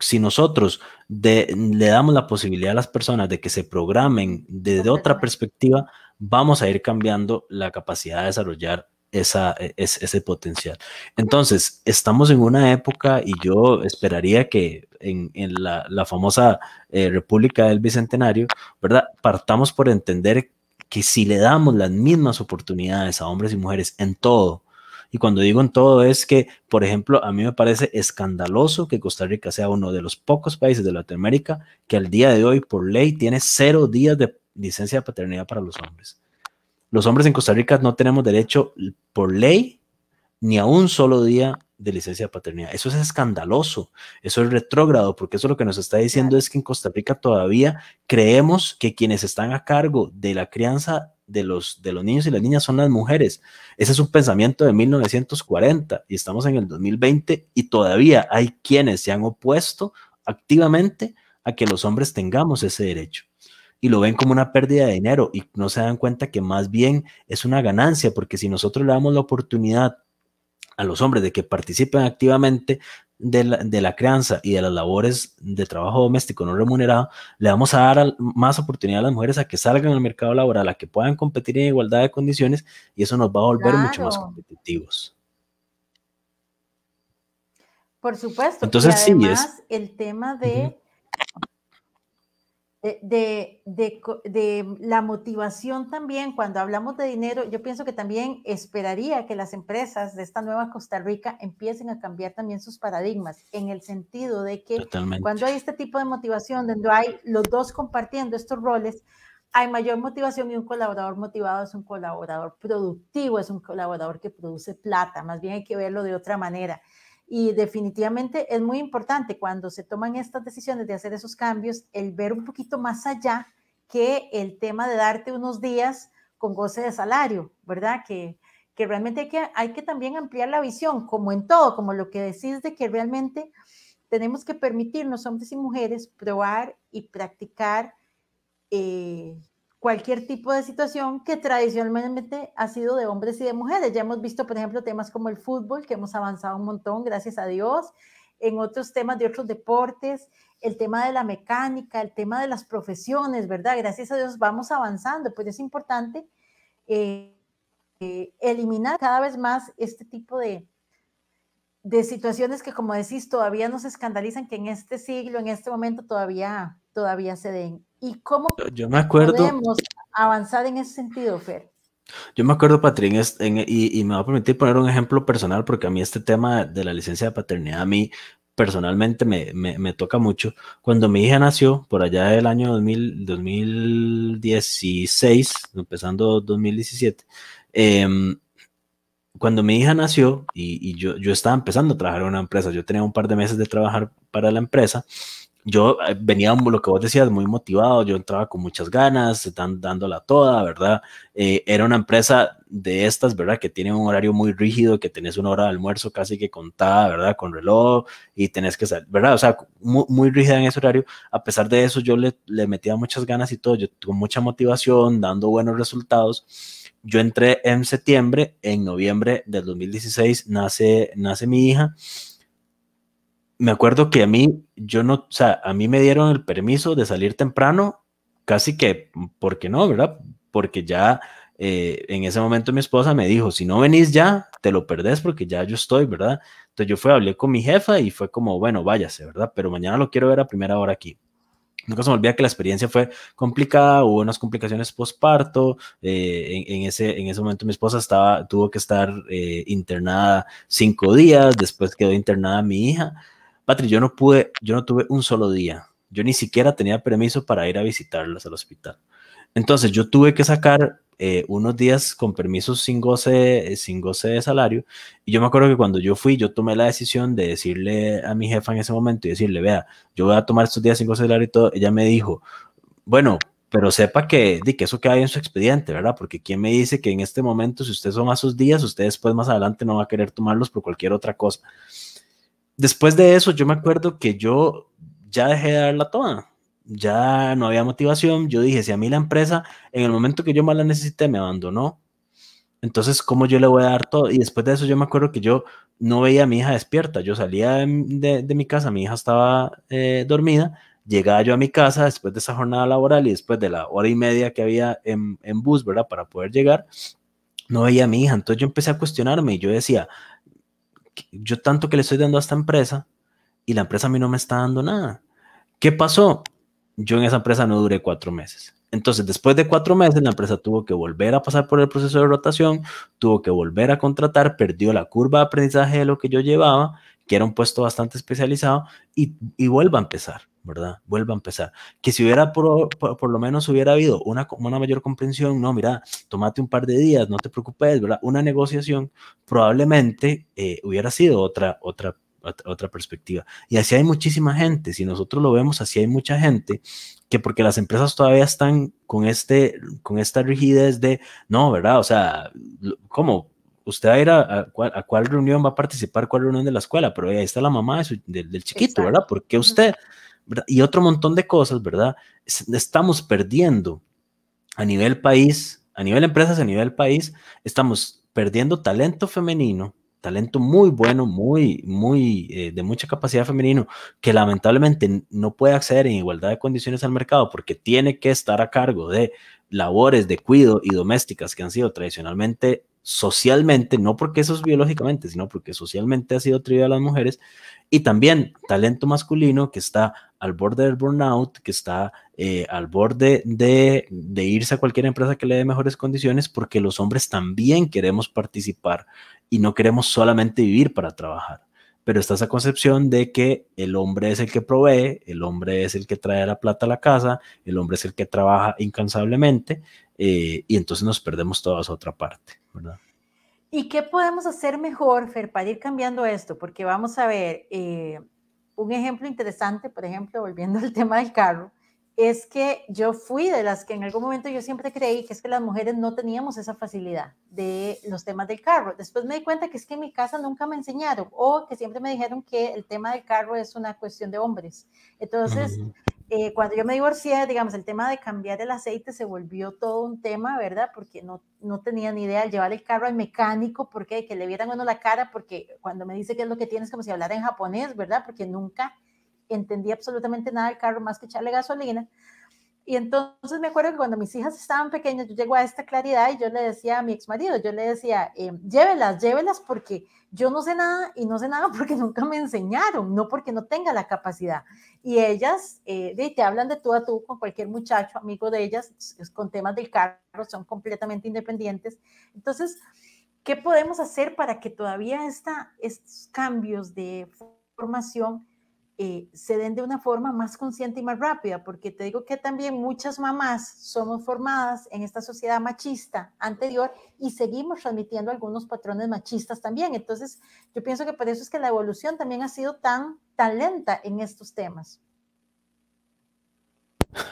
si nosotros le damos la posibilidad a las personas de que se programen desde otra perspectiva, vamos a ir cambiando la capacidad de desarrollar e, ese potencial. Entonces, estamos en una época y yo esperaría que en, la, famosa eh, República del Bicentenario, ¿verdad? Partamos por entender que si le damos las mismas oportunidades a hombres y mujeres en todo, y cuando digo en todo es que, por ejemplo, a mí me parece escandaloso que Costa Rica sea uno de los pocos países de Latinoamérica que al día de hoy, por ley, tiene cero días de licencia de paternidad para los hombres. Los hombres en Costa Rica no tenemos derecho, por ley, ni a un solo día de licencia de paternidad. Eso es escandaloso, eso es retrógrado, porque eso lo que nos está diciendo es que en Costa Rica todavía creemos que quienes están a cargo de la crianza de los, de los niños y las niñas son las mujeres. Ese es un pensamiento de 1940 y estamos en el 2020 y todavía hay quienes se han opuesto activamente a que los hombres tengamos ese derecho. Y lo ven como una pérdida de dinero y no se dan cuenta que más bien es una ganancia, porque si nosotros le damos la oportunidad a los hombres de que participen activamente, de la, crianza y de las labores de trabajo doméstico no remunerado, le vamos a dar más oportunidad a las mujeres a que salgan al mercado laboral, a que puedan competir en igualdad de condiciones y eso nos va a volver mucho más competitivos. Por supuesto. Entonces, sí, es... el tema de, de, la motivación también, cuando hablamos de dinero, yo pienso que también esperaría que las empresas de esta nueva Costa Rica empiecen a cambiar también sus paradigmas, en el sentido de que cuando hay este tipo de motivación, donde hay los dos compartiendo estos roles, hay mayor motivación y un colaborador motivado es un colaborador productivo, es un colaborador que produce plata, más bien hay que verlo de otra manera. Y definitivamente es muy importante cuando se toman estas decisiones de hacer esos cambios, el ver un poquito más allá que el tema de darte unos días con goce de salario, ¿verdad? Que, que realmente hay que, hay que también ampliar la visión, como en todo, como lo que decís de que realmente tenemos que permitirnos, hombres y mujeres, probar y practicar eh, cualquier tipo de situación que tradicionalmente ha sido de hombres y de mujeres. Ya hemos visto, por ejemplo, temas como el fútbol, que hemos avanzado un montón, gracias a Dios, en otros temas de otros deportes, el tema de la mecánica, el tema de las profesiones, ¿verdad? Gracias a Dios vamos avanzando, pues es importante eh, eh, eliminar cada vez más este tipo de, de situaciones que, como decís, todavía nos escandalizan que en este siglo, en este momento, todavía, todavía se den. ¿Y cómo yo me acuerdo, podemos avanzar en ese sentido, Fer? Yo me acuerdo, Patrín, y, me va a permitir poner un ejemplo personal, porque a mí este tema de la licencia de paternidad, a mí personalmente me, me, toca mucho. Cuando mi hija nació, por allá del año 2000, 2016, empezando 2017, em, cuando mi hija nació y, y, yo, yo estaba empezando a trabajar en una empresa, yo tenía un par de meses de trabajar para la empresa, yo eh, venía, lo que vos decías, muy motivado, yo entraba con muchas ganas, están dándola toda, ¿verdad? Eh, era una empresa de estas, ¿verdad? Que tiene un horario muy rígido, que tenés una hora de almuerzo casi que contada, ¿verdad? Con reloj y tenés que salir, ¿verdad? O sea, muy, muy, rígida en ese horario. A pesar de eso, yo le, metía muchas ganas y todo, yo con mucha motivación, dando buenos resultados. Yo entré en septiembre, en noviembre del 2016 nace, nace mi hija me acuerdo que a mí, yo no, o sea, a mí me dieron el permiso de salir temprano, casi que, mm, porque no, ¿verdad? Porque ya eh, en ese momento mi esposa me dijo, si no venís ya, te lo perdés porque ya yo estoy, ¿verdad? Entonces yo fui, hablé con mi jefa y fue como, bueno, váyase, ¿verdad? Pero mañana lo quiero ver a primera hora aquí. Nunca se me olvida que la experiencia fue complicada, hubo unas complicaciones postparto, eh, en, ese, en ese momento mi esposa estaba, tuvo que estar eh, internada cinco días, después quedó internada mi hija, Patrick, yo no pude, yo no tuve un solo día. Yo ni siquiera tenía permiso para ir a visitarlas al hospital. Entonces yo tuve que sacar eh, unos días con permisos sin goce, eh, sin goce de salario. Y yo me acuerdo que cuando yo fui, yo tomé la decisión de decirle a mi jefa en ese momento y decirle, vea, yo voy a tomar estos días sin goce de salario y todo. Ella me dijo, bueno, pero sepa que, di, eso queda hay en su expediente, ¿verdad? Porque quién me dice que en este momento, si usted son a sus días, ustedes después más adelante no va a querer tomarlos por cualquier otra cosa después de eso yo me acuerdo que yo ya dejé de darla toda. Ya no había motivación. Yo dije, si a mí la empresa, en el momento que yo más la necesité, me abandonó. Entonces, ¿cómo yo le voy a dar todo? Y después de eso yo me acuerdo que yo no veía a mi hija despierta. Yo salía de, mi casa, mi hija estaba eh, dormida. Llegaba yo a mi casa después de esa jornada laboral y después de la hora y media que había en, en bus, ¿verdad? Para poder llegar no veía a mi hija. Entonces yo empecé a cuestionarme y yo decía, yo tanto que le estoy dando a esta empresa y la empresa a mí no me está dando nada. ¿Qué pasó? Yo en esa empresa no duré cuatro meses. Entonces, después de cuatro meses, la empresa tuvo que volver a pasar por el proceso de rotación, tuvo que volver a contratar, perdió la curva de aprendizaje de lo que yo llevaba, que era un puesto bastante especializado, y, y vuelva a empezar. ¿verdad? Vuelva a empezar. Que si hubiera, por, lo menos hubiera habido una, una mayor comprensión, no, mira, tomate un par de días, no te preocupes, ¿verdad? Una negociación probablemente eh, hubiera sido otra, otra, otra perspectiva. Y así hay muchísima gente, si nosotros lo vemos, así hay mucha gente que porque las empresas todavía están con, este, con esta rigidez de, no, ¿verdad? O sea, ¿cómo? usted va a ir a, cuál reunión va a participar, cuál reunión de la escuela, pero ahí está la mamá del chiquito, ¿verdad? ¿Por qué usted? y otro montón de cosas, ¿verdad? Estamos perdiendo a nivel país, a nivel empresas, a nivel país, estamos perdiendo talento femenino, talento muy bueno, muy, muy, eh, de mucha capacidad femenino, que lamentablemente no puede acceder en igualdad de condiciones al mercado porque tiene que estar a cargo de labores de cuido y domésticas que han sido tradicionalmente socialmente, no porque eso es biológicamente, sino porque socialmente ha sido atribuido a las mujeres, y también talento masculino que está al borde del burnout, que está eh, al borde de, irse a cualquier empresa que le dé mejores condiciones, porque los hombres también queremos participar y no queremos solamente vivir para trabajar pero está esa concepción de que el hombre es el que provee, el hombre es el que trae la plata a la casa, el hombre es el que trabaja incansablemente, eh, y entonces nos perdemos toda esa otra parte, ¿Y qué podemos hacer mejor, Fer, para ir cambiando esto? Porque vamos a ver, eh, un ejemplo interesante, por ejemplo, volviendo al tema del carro, es que yo fui de las que en algún momento yo siempre creí que es que las mujeres no teníamos esa facilidad de los temas del carro. Después me di cuenta que es que en mi casa nunca me enseñaron o que siempre me dijeron que el tema del carro es una cuestión de hombres. Entonces, eh, cuando yo me divorcié, digamos, el tema de cambiar el aceite se volvió todo un tema, ¿verdad? Porque no, no tenía ni idea de llevar el carro al mecánico, porque que le vieran uno la cara, porque cuando me dice que es lo que tienes, como si hablara en japonés, ¿verdad? Porque nunca entendía absolutamente nada del carro más que echarle gasolina. Y entonces me acuerdo que cuando mis hijas estaban pequeñas, yo llego a esta claridad y yo le decía a mi ex marido, yo le decía, eh, llévelas, llévelas porque yo no sé nada y no sé nada porque nunca me enseñaron, no porque no tenga la capacidad. Y ellas eh, te hablan de tú a tú con cualquier muchacho, amigo de ellas, con temas del carro, son completamente independientes. Entonces, ¿qué podemos hacer para que todavía esta, estos cambios de formación eh, se den de una forma más consciente y más rápida, porque te digo que también muchas mamás somos formadas en esta sociedad machista anterior y seguimos transmitiendo algunos patrones machistas también. Entonces, yo pienso que por eso es que la evolución también ha sido tan, tan lenta en estos temas.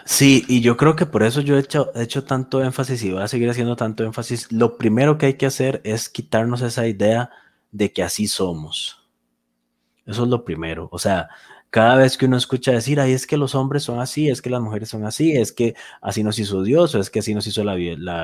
Sí, y yo creo que por eso yo he hecho, he hecho tanto énfasis y voy a seguir haciendo tanto énfasis. Lo primero que hay que hacer es quitarnos esa idea de que así somos eso es lo primero. O sea, cada vez que uno escucha decir, ahí es que los hombres son así, es que las mujeres son así, es que así nos hizo Dios, o es que así nos hizo la,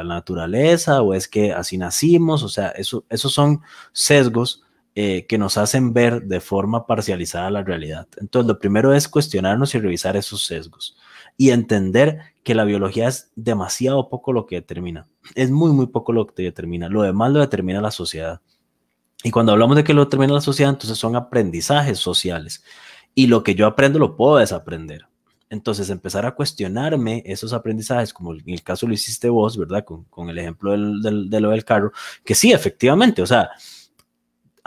naturaleza, o es que así nacimos, o sea, eso, esos son sesgos eh, que nos hacen ver de forma parcializada la realidad. Entonces, lo primero es cuestionarnos y revisar esos sesgos y entender que la biología es demasiado poco lo que determina. Es muy, muy poco lo que determina. Lo demás lo determina la sociedad. Y cuando hablamos de que lo determina la sociedad, entonces son aprendizajes sociales. Y lo que yo aprendo lo puedo desaprender. Entonces, empezar a cuestionarme esos aprendizajes, como en el caso lo hiciste vos, ¿verdad? Con, el ejemplo de lo del carro, que sí, efectivamente, o sea,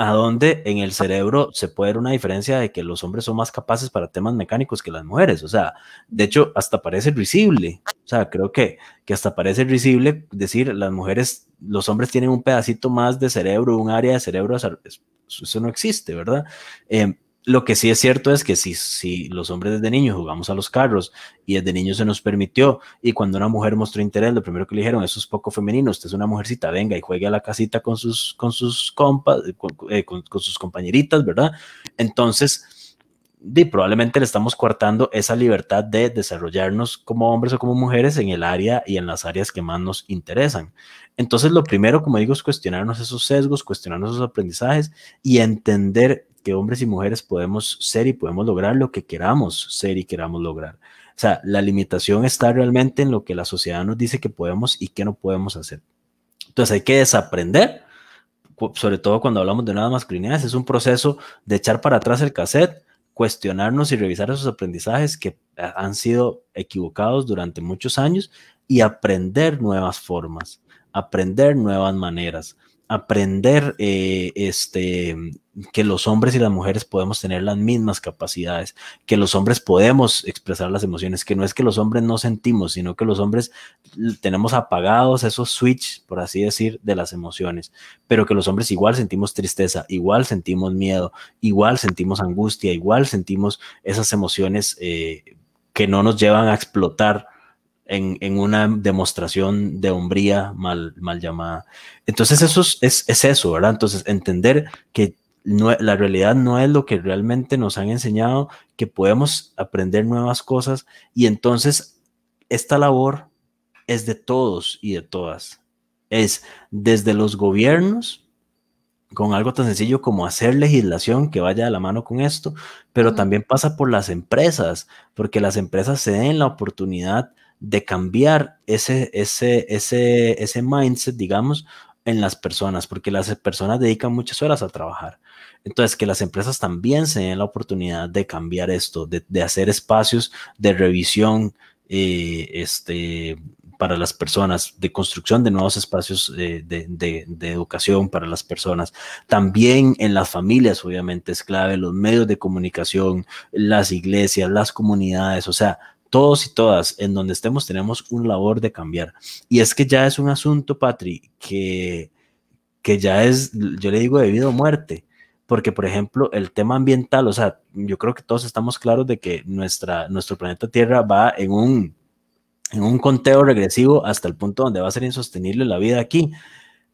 a donde en el cerebro se puede ver una diferencia de que los hombres son más capaces para temas mecánicos que las mujeres. O sea, de hecho, hasta parece risible. O sea, creo que, que hasta parece risible decir las mujeres, los hombres tienen un pedacito más de cerebro, un área de cerebro. Eso no existe, ¿verdad? Em, lo que sí es cierto es que si, si los hombres desde niños jugamos a los carros y desde niños se nos permitió, y cuando una mujer mostró interés, lo primero que le dijeron, eso es poco femenino, usted es una mujercita, venga y juegue a la casita con sus, con sus compas, eh, eh, con, sus compañeritas, ¿verdad? Entonces, y probablemente le estamos coartando esa libertad de desarrollarnos como hombres o como mujeres en el área y en las áreas que más nos interesan. Entonces, lo primero, como digo, es cuestionarnos esos sesgos, cuestionarnos esos aprendizajes y entender que hombres y mujeres podemos ser y podemos lograr lo que queramos ser y queramos lograr. O sea, la limitación está realmente en lo que la sociedad nos dice que podemos y que no podemos hacer. Entonces hay que desaprender, sobre todo cuando hablamos de nuevas masculinidades, es un proceso de echar para atrás el cassette, cuestionarnos y revisar esos aprendizajes que eh, han sido equivocados durante muchos años y aprender nuevas formas, aprender nuevas maneras aprender eh, este, que los hombres y las mujeres podemos tener las mismas capacidades, que los hombres podemos expresar las emociones, que no es que los hombres no sentimos, sino que los hombres tenemos apagados esos switches, por así decir, de las emociones, pero que los hombres igual sentimos tristeza, igual sentimos miedo, igual sentimos angustia, igual sentimos esas emociones eh, que no nos llevan a explotar en, una demostración de hombría mal, mal llamada. Entonces eso es, eso, ¿verdad? Entonces entender que la realidad no es lo que realmente nos han enseñado, que podemos aprender nuevas cosas y entonces esta labor es de todos y de todas. Es desde los gobiernos, con algo tan sencillo como hacer legislación que vaya de la mano con esto, pero también pasa por las empresas, porque las empresas se den la oportunidad de cambiar ese, ese, ese, ese mindset, digamos, en las personas, porque las personas dedican muchas horas a trabajar. Entonces, que las empresas también se den la oportunidad de cambiar esto, de, hacer espacios de revisión eh, este, para las personas, de construcción de nuevos espacios eh, de, educación para las personas. También en las familias, obviamente, es clave, los medios de comunicación, las iglesias, las comunidades, o sea, todos y todas, en donde estemos, tenemos un labor de cambiar. Y es que ya es un asunto, Patri, que, que ya es, yo le digo, de vida o muerte, porque, por ejemplo, el tema ambiental, o sea, yo creo que todos estamos claros de que nuestra, nuestro planeta Tierra va en un, en un conteo regresivo hasta el punto donde va a ser insostenible la vida aquí.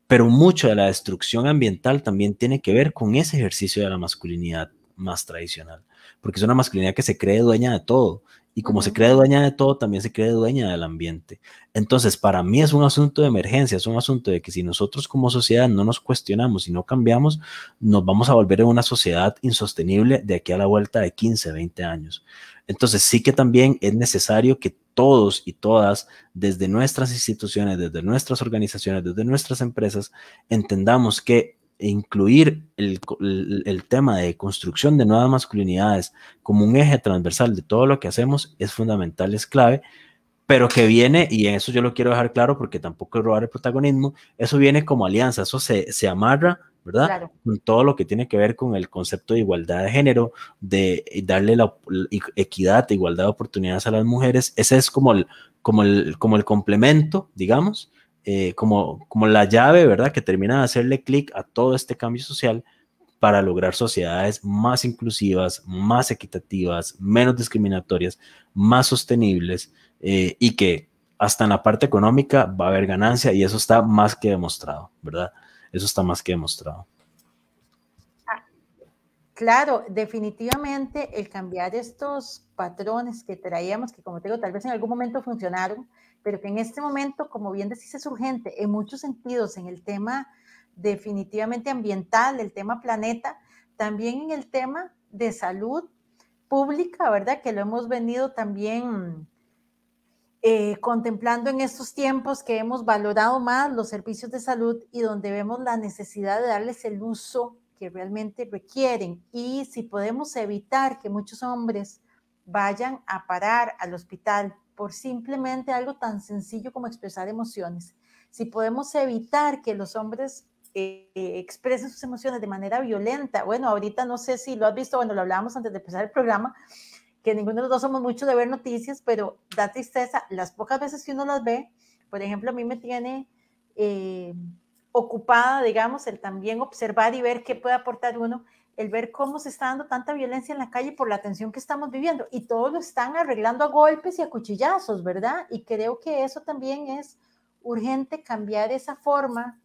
Pero mucho de la destrucción ambiental también tiene que ver con ese ejercicio de la masculinidad más tradicional, porque es una masculinidad que se cree dueña de todo y como se cree dueña de todo, también se cree dueña del ambiente. Entonces, para mí es un asunto de emergencia, es un asunto de que si nosotros como sociedad no nos cuestionamos y no cambiamos, nos vamos a volver en una sociedad insostenible de aquí a la vuelta de 15, 20 años. Entonces, sí que también es necesario que todos y todas, desde nuestras instituciones, desde nuestras organizaciones, desde nuestras empresas, entendamos que e incluir el, tema de construcción de nuevas masculinidades como un eje transversal de todo lo que hacemos es fundamental, es clave, pero que viene, y eso yo lo quiero dejar claro porque tampoco es robar el protagonismo, eso viene como alianza, eso se, amarra, ¿verdad? Con todo lo que tiene que ver con el concepto de igualdad de género, de darle la, equidad, e igualdad de oportunidades a las mujeres, ese es como el, como el, como el complemento, digamos, eh, como, como la llave, ¿verdad? Que termina de hacerle clic a todo este cambio social para lograr sociedades más inclusivas, más equitativas, menos discriminatorias, más sostenibles eh, y que hasta en la parte económica va a haber ganancia y eso está más que demostrado, ¿verdad? Eso está más que demostrado. Claro, definitivamente el cambiar estos patrones que traíamos, que como te digo, tal vez en algún momento funcionaron, pero que en este momento, como bien decís, es urgente en muchos sentidos, en el tema definitivamente ambiental, el tema planeta, también en el tema de salud pública, ¿verdad? Que lo hemos venido también eh, contemplando en estos tiempos que hemos valorado más los servicios de salud y donde vemos la necesidad de darles el uso que realmente requieren. Y si podemos evitar que muchos hombres vayan a parar al hospital por simplemente algo tan sencillo como expresar emociones. Si podemos evitar que los hombres eh, eh, expresen sus emociones de manera violenta, bueno, ahorita no sé si lo has visto, bueno, lo hablábamos antes de empezar el programa, que ninguno de los dos somos mucho de ver noticias, pero da tristeza, las pocas veces que uno las ve, por ejemplo, a mí me tiene... Eh, ocupada, digamos, el también observar y ver qué puede aportar uno, el ver cómo se está dando tanta violencia en la calle por la tensión que estamos viviendo. Y todos lo están arreglando a golpes y a cuchillazos, ¿verdad? Y creo que eso también es urgente cambiar esa forma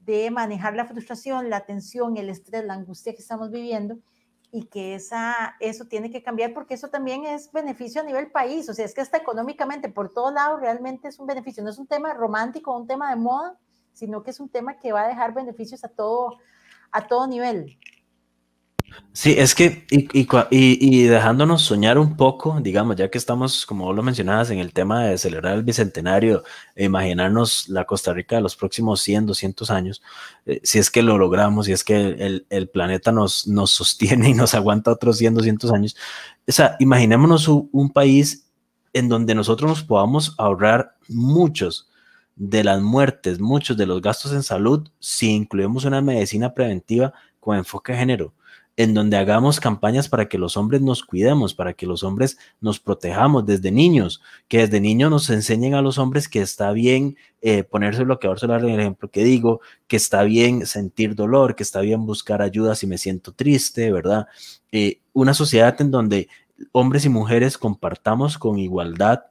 de manejar la frustración, la tensión, el estrés, la angustia que estamos viviendo y que esa, eso tiene que cambiar porque eso también es beneficio a nivel país, o sea, es que hasta económicamente por todos lados realmente es un beneficio, no es un tema romántico, un tema de moda, sino que es un tema que va a dejar beneficios a todo, a todo nivel. Sí, es que, y, dejándonos soñar un poco, digamos, ya que estamos, como vos lo mencionabas, en el tema de celebrar el bicentenario, e imaginarnos la Costa Rica de los próximos 100, 200 años, eh, si es que lo logramos, si es que el, planeta nos, nos, sostiene y nos aguanta otros 100, 200 años, o sea, imaginémonos un, un país en donde nosotros nos podamos ahorrar muchos de las muertes, muchos de los gastos en salud, si incluimos una medicina preventiva con enfoque de género en donde hagamos campañas para que los hombres nos cuidemos, para que los hombres nos protejamos desde niños, que desde niños nos enseñen a los hombres que está bien eh, ponerse bloqueador solar, el ejemplo que digo, que está bien sentir dolor, que está bien buscar ayuda si me siento triste, ¿verdad? Eh, una sociedad en donde hombres y mujeres compartamos con igualdad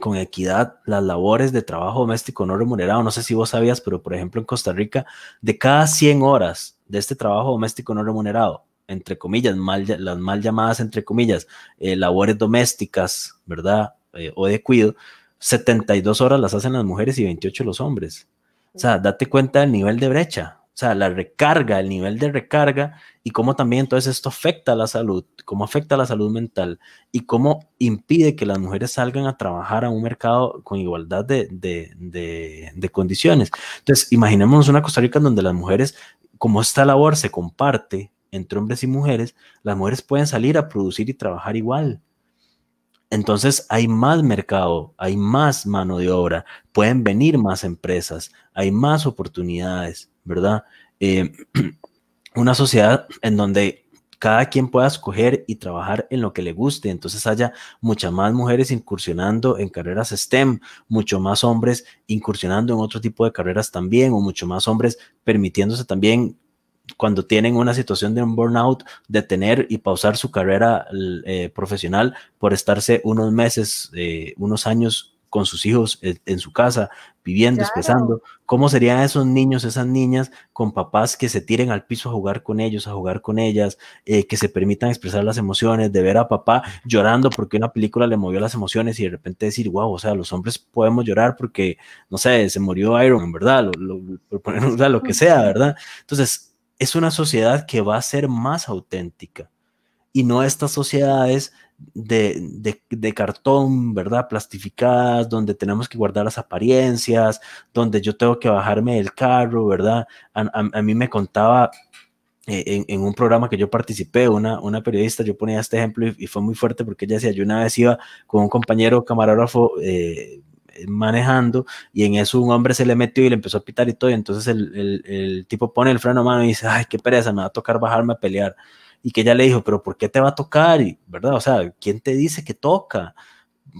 con equidad las labores de trabajo doméstico no remunerado. No sé si vos sabías, pero por ejemplo en Costa Rica, de cada 100 horas de este trabajo doméstico no remunerado, entre comillas, las mal llamadas, entre comillas, eh, labores domésticas, ¿verdad? Eh, o de cuido, 72 horas las hacen las mujeres y 28 los hombres. O sea, date cuenta del nivel de brecha, o sea, la recarga, el nivel de recarga y cómo también entonces esto afecta a la salud, cómo afecta a la salud mental y cómo impide que las mujeres salgan a trabajar a un mercado con igualdad de, de condiciones. Entonces, imaginémonos una Costa Rica donde las mujeres como esta labor se comparte entre hombres y mujeres, las mujeres pueden salir a producir y trabajar igual. Entonces hay más mercado, hay más mano de obra, pueden venir más empresas, hay más oportunidades, ¿verdad? Eh, una sociedad en donde cada quien pueda escoger y trabajar en lo que le guste. Entonces haya muchas más mujeres incursionando en carreras STEM, mucho más hombres incursionando en otro tipo de carreras también, o mucho más hombres permitiéndose también cuando tienen una situación de un burnout, detener y pausar su carrera eh, profesional por estarse unos meses, eh, unos años con sus hijos eh, en, su casa, viviendo, expresando, ¿Cómo serían esos niños, esas niñas con papás que se tiren al piso a jugar con ellos, a jugar con ellas, eh, que se permitan expresar las emociones, de ver a papá llorando porque una película le movió las emociones y de repente decir, wow, o sea, los hombres podemos llorar porque, no sé, se murió Iron, ¿verdad? Lo, lo, lo que sea, ¿verdad? Entonces, es una sociedad que va a ser más auténtica y no estas sociedades de, de, cartón, ¿verdad? Plastificadas, donde tenemos que guardar las apariencias, donde yo tengo que bajarme del carro, ¿verdad? A, a, a mí me contaba eh, en, en, un programa que yo participé, una, una periodista, yo ponía este ejemplo y, fue muy fuerte porque ella decía, yo una vez iba con un compañero camarógrafo eh, manejando y en eso un hombre se le metió y le empezó a pitar y todo, y entonces el, el, el tipo pone el freno a mano y dice, ay, qué pereza, me va a tocar bajarme a pelear y que ella le dijo, pero ¿por qué te va a tocar? Y, ¿Verdad? O sea, ¿quién te dice que toca?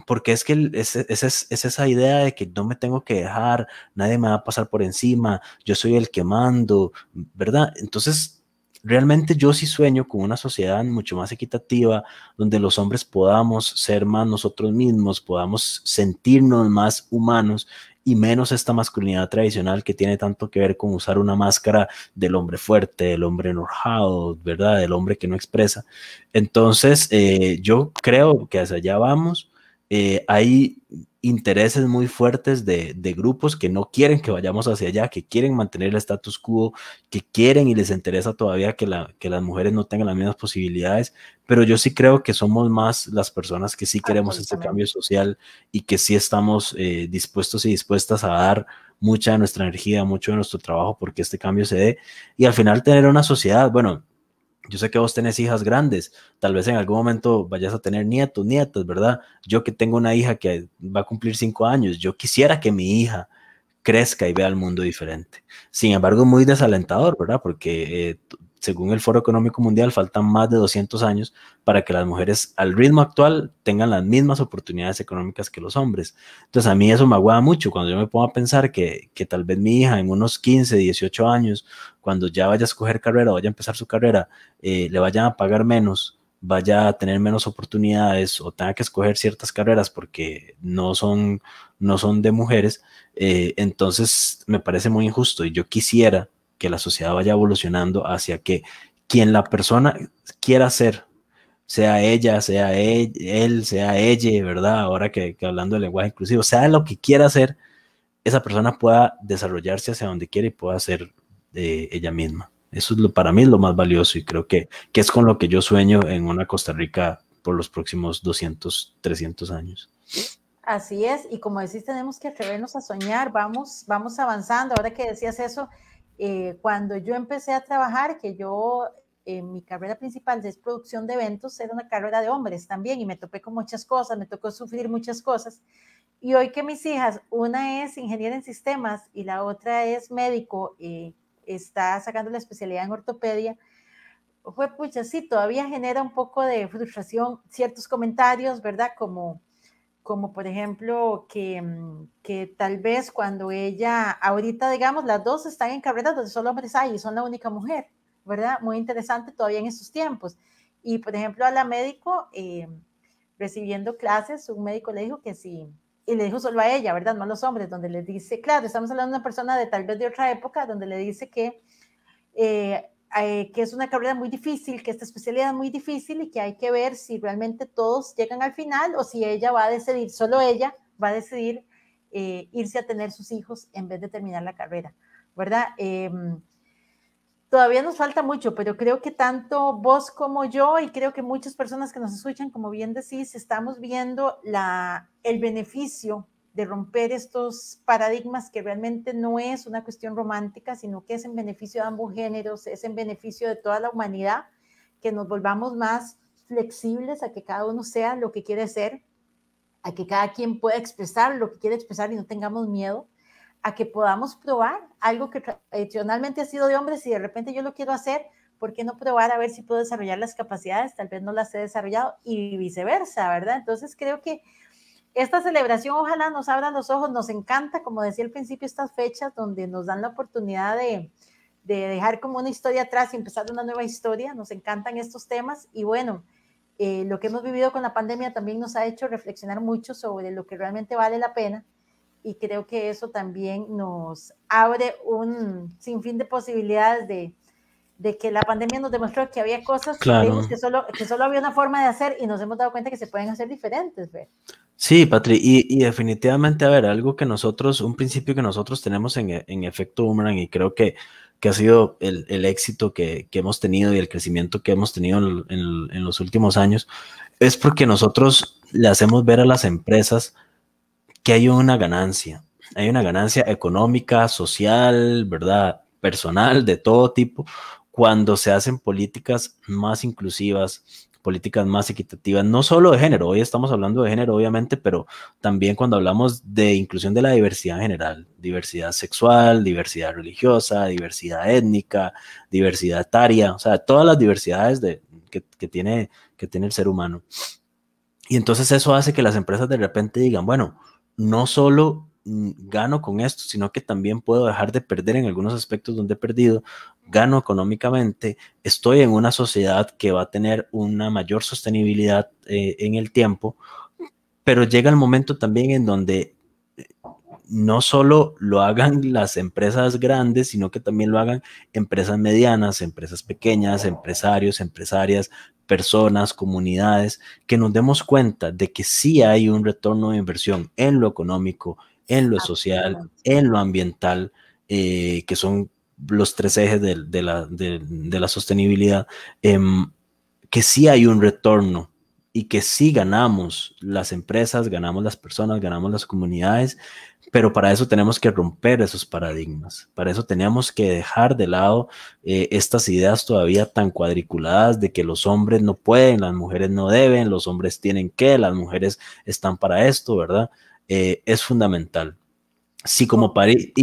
Porque es que es, es esa idea de que no me tengo que dejar, nadie me va a pasar por encima, yo soy el que mando, ¿verdad? Entonces, realmente yo sí sueño con una sociedad mucho más equitativa, donde los hombres podamos ser más nosotros mismos, podamos sentirnos más humanos y menos esta masculinidad tradicional que tiene tanto que ver con usar una máscara del hombre fuerte, del hombre enojado, ¿verdad? Del hombre que no expresa. Entonces, eh, yo creo que hacia allá vamos. Eh, ahí intereses muy fuertes de, grupos que no quieren que vayamos hacia allá, que quieren mantener el status quo, que quieren y les interesa todavía que, la, que las mujeres no tengan las mismas posibilidades, pero yo sí creo que somos más las personas que sí queremos este cambio social y que sí estamos eh, dispuestos y dispuestas a dar mucha de nuestra energía, mucho de nuestro trabajo porque este cambio se dé y al final tener una sociedad, bueno, yo sé que vos tenés hijas grandes, tal vez en algún momento vayas a tener nietos, nietas, ¿verdad? Yo que tengo una hija que va a cumplir cinco años, yo quisiera que mi hija crezca y vea el mundo diferente. Sin embargo, muy desalentador, ¿verdad? Porque eh, según el Foro Económico Mundial, faltan más de 200 años para que las mujeres al ritmo actual tengan las mismas oportunidades económicas que los hombres. Entonces a mí eso me aguada mucho cuando yo me pongo a pensar que, que tal vez mi hija en unos 15, 18 años cuando ya vaya a escoger carrera, vaya a empezar su carrera, eh, le vayan a pagar menos, vaya a tener menos oportunidades o tenga que escoger ciertas carreras porque no son, no son de mujeres, eh, entonces me parece muy injusto y yo quisiera que la sociedad vaya evolucionando hacia que quien la persona quiera ser, sea ella, sea e-, él, sea ella, ¿verdad? Ahora que, hablando de lenguaje inclusivo, sea lo que quiera ser, esa persona pueda desarrollarse hacia donde quiere y pueda ser de ella misma. Eso es lo, para mí lo más valioso y creo que, es con lo que yo sueño en una Costa Rica por los próximos 200, 300 años. Así es, y como decís, tenemos que atrevernos a soñar, vamos, vamos avanzando. Ahora que decías eso, eh, cuando yo empecé a trabajar, que yo, en eh, mi carrera principal de producción de eventos, era una carrera de hombres también, y me topé con muchas cosas, me tocó sufrir muchas cosas. Y hoy que mis hijas, una es ingeniera en sistemas y la otra es médico, eh, está sacando la especialidad en ortopedia, fue pucha, sí, todavía genera un poco de frustración ciertos comentarios, ¿verdad? Como, como por ejemplo, que, que tal vez cuando ella, ahorita digamos, las dos están en carreras donde solo hombres hay y son la única mujer, ¿verdad? Muy interesante todavía en esos tiempos. Y por ejemplo, a la médico, eh, recibiendo clases, un médico le dijo que si, y le dijo solo a ella, ¿verdad? No a los hombres, donde le dice, claro, estamos hablando de una persona de tal vez de otra época, donde le dice que, eh, eh, que es una carrera muy difícil, que esta especialidad es muy difícil y que hay que ver si realmente todos llegan al final o si ella va a decidir, solo ella va a decidir eh, irse a tener sus hijos en vez de terminar la carrera, ¿verdad? Em, todavía nos falta mucho, pero creo que tanto vos como yo y creo que muchas personas que nos escuchan, como bien decís, estamos viendo el beneficio de romper estos paradigmas que realmente no es una cuestión romántica, sino que es en beneficio de ambos géneros, es en beneficio de toda la humanidad, que nos volvamos más flexibles a que cada uno sea lo que quiere ser, a que cada quien pueda expresar lo que quiere expresar y no tengamos miedo a que podamos probar algo que tradicionalmente ha sido de hombres y de repente yo lo quiero hacer, ¿por qué no probar a ver si puedo desarrollar las capacidades? Tal vez no las he desarrollado y viceversa, ¿verdad? Entonces creo que esta celebración ojalá nos abra los ojos, nos encanta, como decía al principio, estas fechas donde nos dan la oportunidad de, dejar como una historia atrás y empezar una nueva historia, nos encantan estos temas y bueno. Eh, lo que hemos vivido con la pandemia también nos ha hecho reflexionar mucho sobre lo que realmente vale la pena y creo que eso también nos abre un sinfín de posibilidades de, de que la pandemia nos demostró que había cosas que, solo, que solo había una forma de hacer y nos hemos dado cuenta que se pueden hacer diferentes. Sí, Patri, y, definitivamente, a ver, algo que nosotros, un principio que nosotros tenemos en, en efecto Boomerang y creo que, que ha sido el, el éxito que, que, hemos tenido y el crecimiento que hemos tenido en, en los últimos años, es porque nosotros le hacemos ver a las empresas que hay una ganancia, hay una ganancia económica, social, ¿verdad? Personal, de todo tipo, cuando se hacen políticas más inclusivas, políticas más equitativas, no solo de género, hoy estamos hablando de género obviamente, pero también cuando hablamos de inclusión de la diversidad en general, diversidad sexual, diversidad religiosa, diversidad étnica, diversidad etaria, o sea, todas las diversidades que, tiene, que tiene el ser humano. Y entonces eso hace que las empresas de repente digan, bueno, no solo mm, gano con esto, sino que también puedo dejar de perder en algunos aspectos donde he perdido, gano económicamente, estoy en una sociedad que va a tener una mayor sostenibilidad eh, en el tiempo, pero llega el momento también en donde no solo lo hagan las empresas grandes, sino que también lo hagan empresas medianas, empresas pequeñas, empresarios, empresarias, personas, comunidades, que nos demos cuenta de que sí hay un retorno de inversión en lo económico, en lo social, en lo ambiental, eh, que son los tres ejes de, la, sostenibilidad, em, que sí hay un retorno y que sí ganamos las empresas, ganamos las personas, ganamos las comunidades, pero para eso tenemos que romper esos paradigmas, para eso tenemos que dejar de lado eh, estas ideas todavía tan cuadriculadas de que los hombres no pueden, las mujeres no deben, los hombres tienen que, las mujeres están para esto, ¿verdad? Eh, es fundamental. Si como y,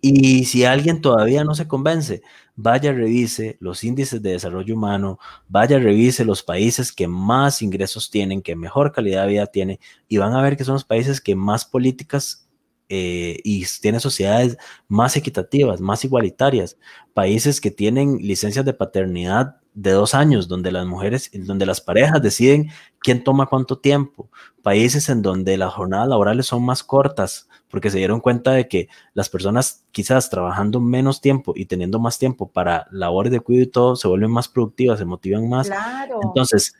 y si alguien todavía no se convence, vaya revise los índices de desarrollo humano, vaya revise los países que más ingresos tienen, que mejor calidad de vida tienen, y van a ver que son los países que más políticas eh, y tienen sociedades más equitativas, más igualitarias, países que tienen licencias de paternidad de dos años, donde las mujeres, donde las parejas deciden quién toma cuánto tiempo, países en donde las jornadas laborales son más cortas, porque se dieron cuenta de que las personas quizás trabajando menos tiempo y teniendo más tiempo para labores de cuidado y todo, se vuelven más productivas, se motivan más. Entonces,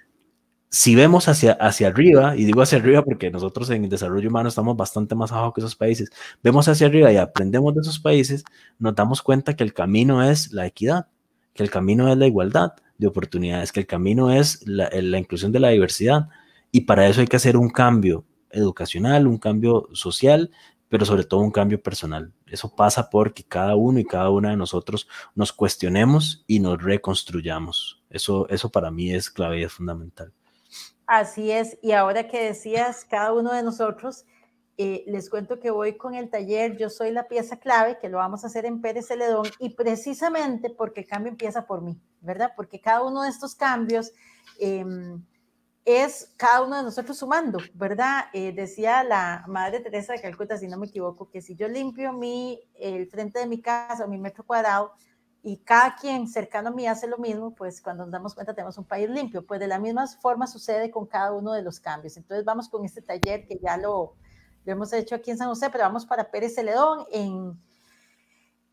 si vemos hacia, hacia arriba, y digo hacia arriba porque nosotros en el desarrollo humano estamos bastante más abajo que esos países, vemos hacia arriba y aprendemos de esos países, nos damos cuenta que el camino es la equidad, que el camino es la igualdad de oportunidades, que el camino es la, la inclusión de la diversidad. Y para eso hay que hacer un cambio educacional, un cambio social pero sobre todo un cambio personal. Eso pasa porque cada uno y cada una de nosotros nos cuestionemos y nos reconstruyamos. Eso, eso para mí es clave y es fundamental. Así es, y ahora que decías, cada uno de nosotros, eh, les cuento que voy con el taller, yo soy la pieza clave, que lo vamos a hacer en Pérez Celedón, y precisamente porque el cambio empieza por mí, ¿verdad? Porque cada uno de estos cambios... Em, es cada uno de nosotros sumando, ¿verdad? Eh, decía la Madre Teresa de Calcuta, si no me equivoco, que si yo limpio mi, el frente de mi casa, mi metro cuadrado, y cada quien cercano a mí hace lo mismo, pues cuando nos damos cuenta tenemos un país limpio. Pues de la misma forma sucede con cada uno de los cambios. Entonces vamos con este taller que ya lo, hemos hecho aquí en San José, pero vamos para Pérez Celedón en...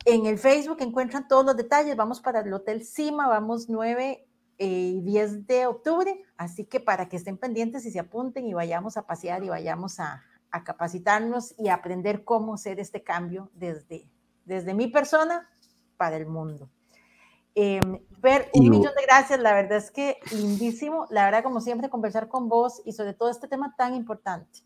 En el Facebook encuentran todos los detalles. Vamos para el Hotel Cima, vamos nueve... 10 eh, de octubre, así que para que estén pendientes y se apunten y vayamos a pasear y vayamos a, capacitarnos y aprender cómo hacer este cambio desde, desde mi persona para el mundo. Eh, un millón de gracias, la verdad es que lindísimo, la verdad como siempre conversar con vos y sobre todo este tema tan importante.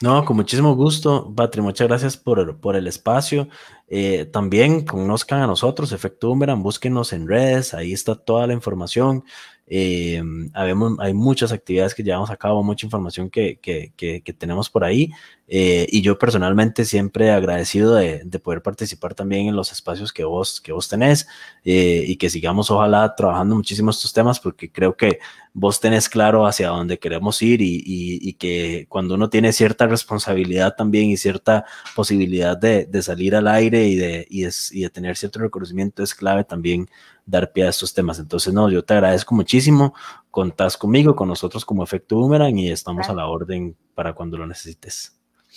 No, con muchísimo gusto, Patri. Muchas gracias por el, por el espacio. Eh, también conozcan a nosotros, Efecto Boomerang, búsquenos en redes, ahí está toda la información. Eh, habemos, hay muchas actividades que llevamos a cabo, mucha información que, que, tenemos por ahí eh, y yo personalmente siempre agradecido de, de, poder participar también en los espacios que vos, que vos tenés eh, y que sigamos ojalá trabajando muchísimo estos temas porque creo que vos tenés claro hacia dónde queremos ir y, y, que cuando uno tiene cierta responsabilidad también y cierta posibilidad de, de salir al aire y de, y de, y de tener cierto reconocimiento es clave también dar pie a estos temas. Entonces, no, yo te agradezco muchísimo, contás conmigo, con nosotros como Efecto Boomerang y estamos a la orden para cuando lo necesites.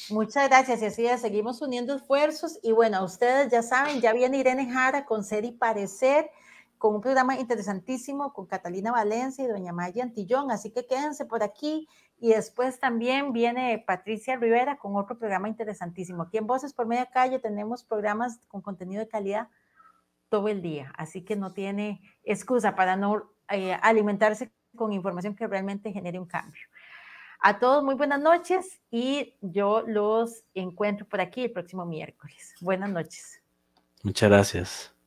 Muchas gracias y así seguimos uniendo esfuerzos y bueno, ustedes ya saben, ya viene Irene Jara con Ser y Parecer, con un programa interesantísimo con Catalina Valencia y doña Maya Antillón, así que quédense por aquí y después también viene Patricia Rivera con otro programa interesantísimo. Aquí en Voces por Media Calle tenemos programas con contenido de calidad todo el día, así que no tiene excusa para no eh, alimentarse con información que realmente genere un cambio. A todos muy buenas noches y yo los encuentro por aquí el próximo miércoles. Buenas noches. Muchas gracias.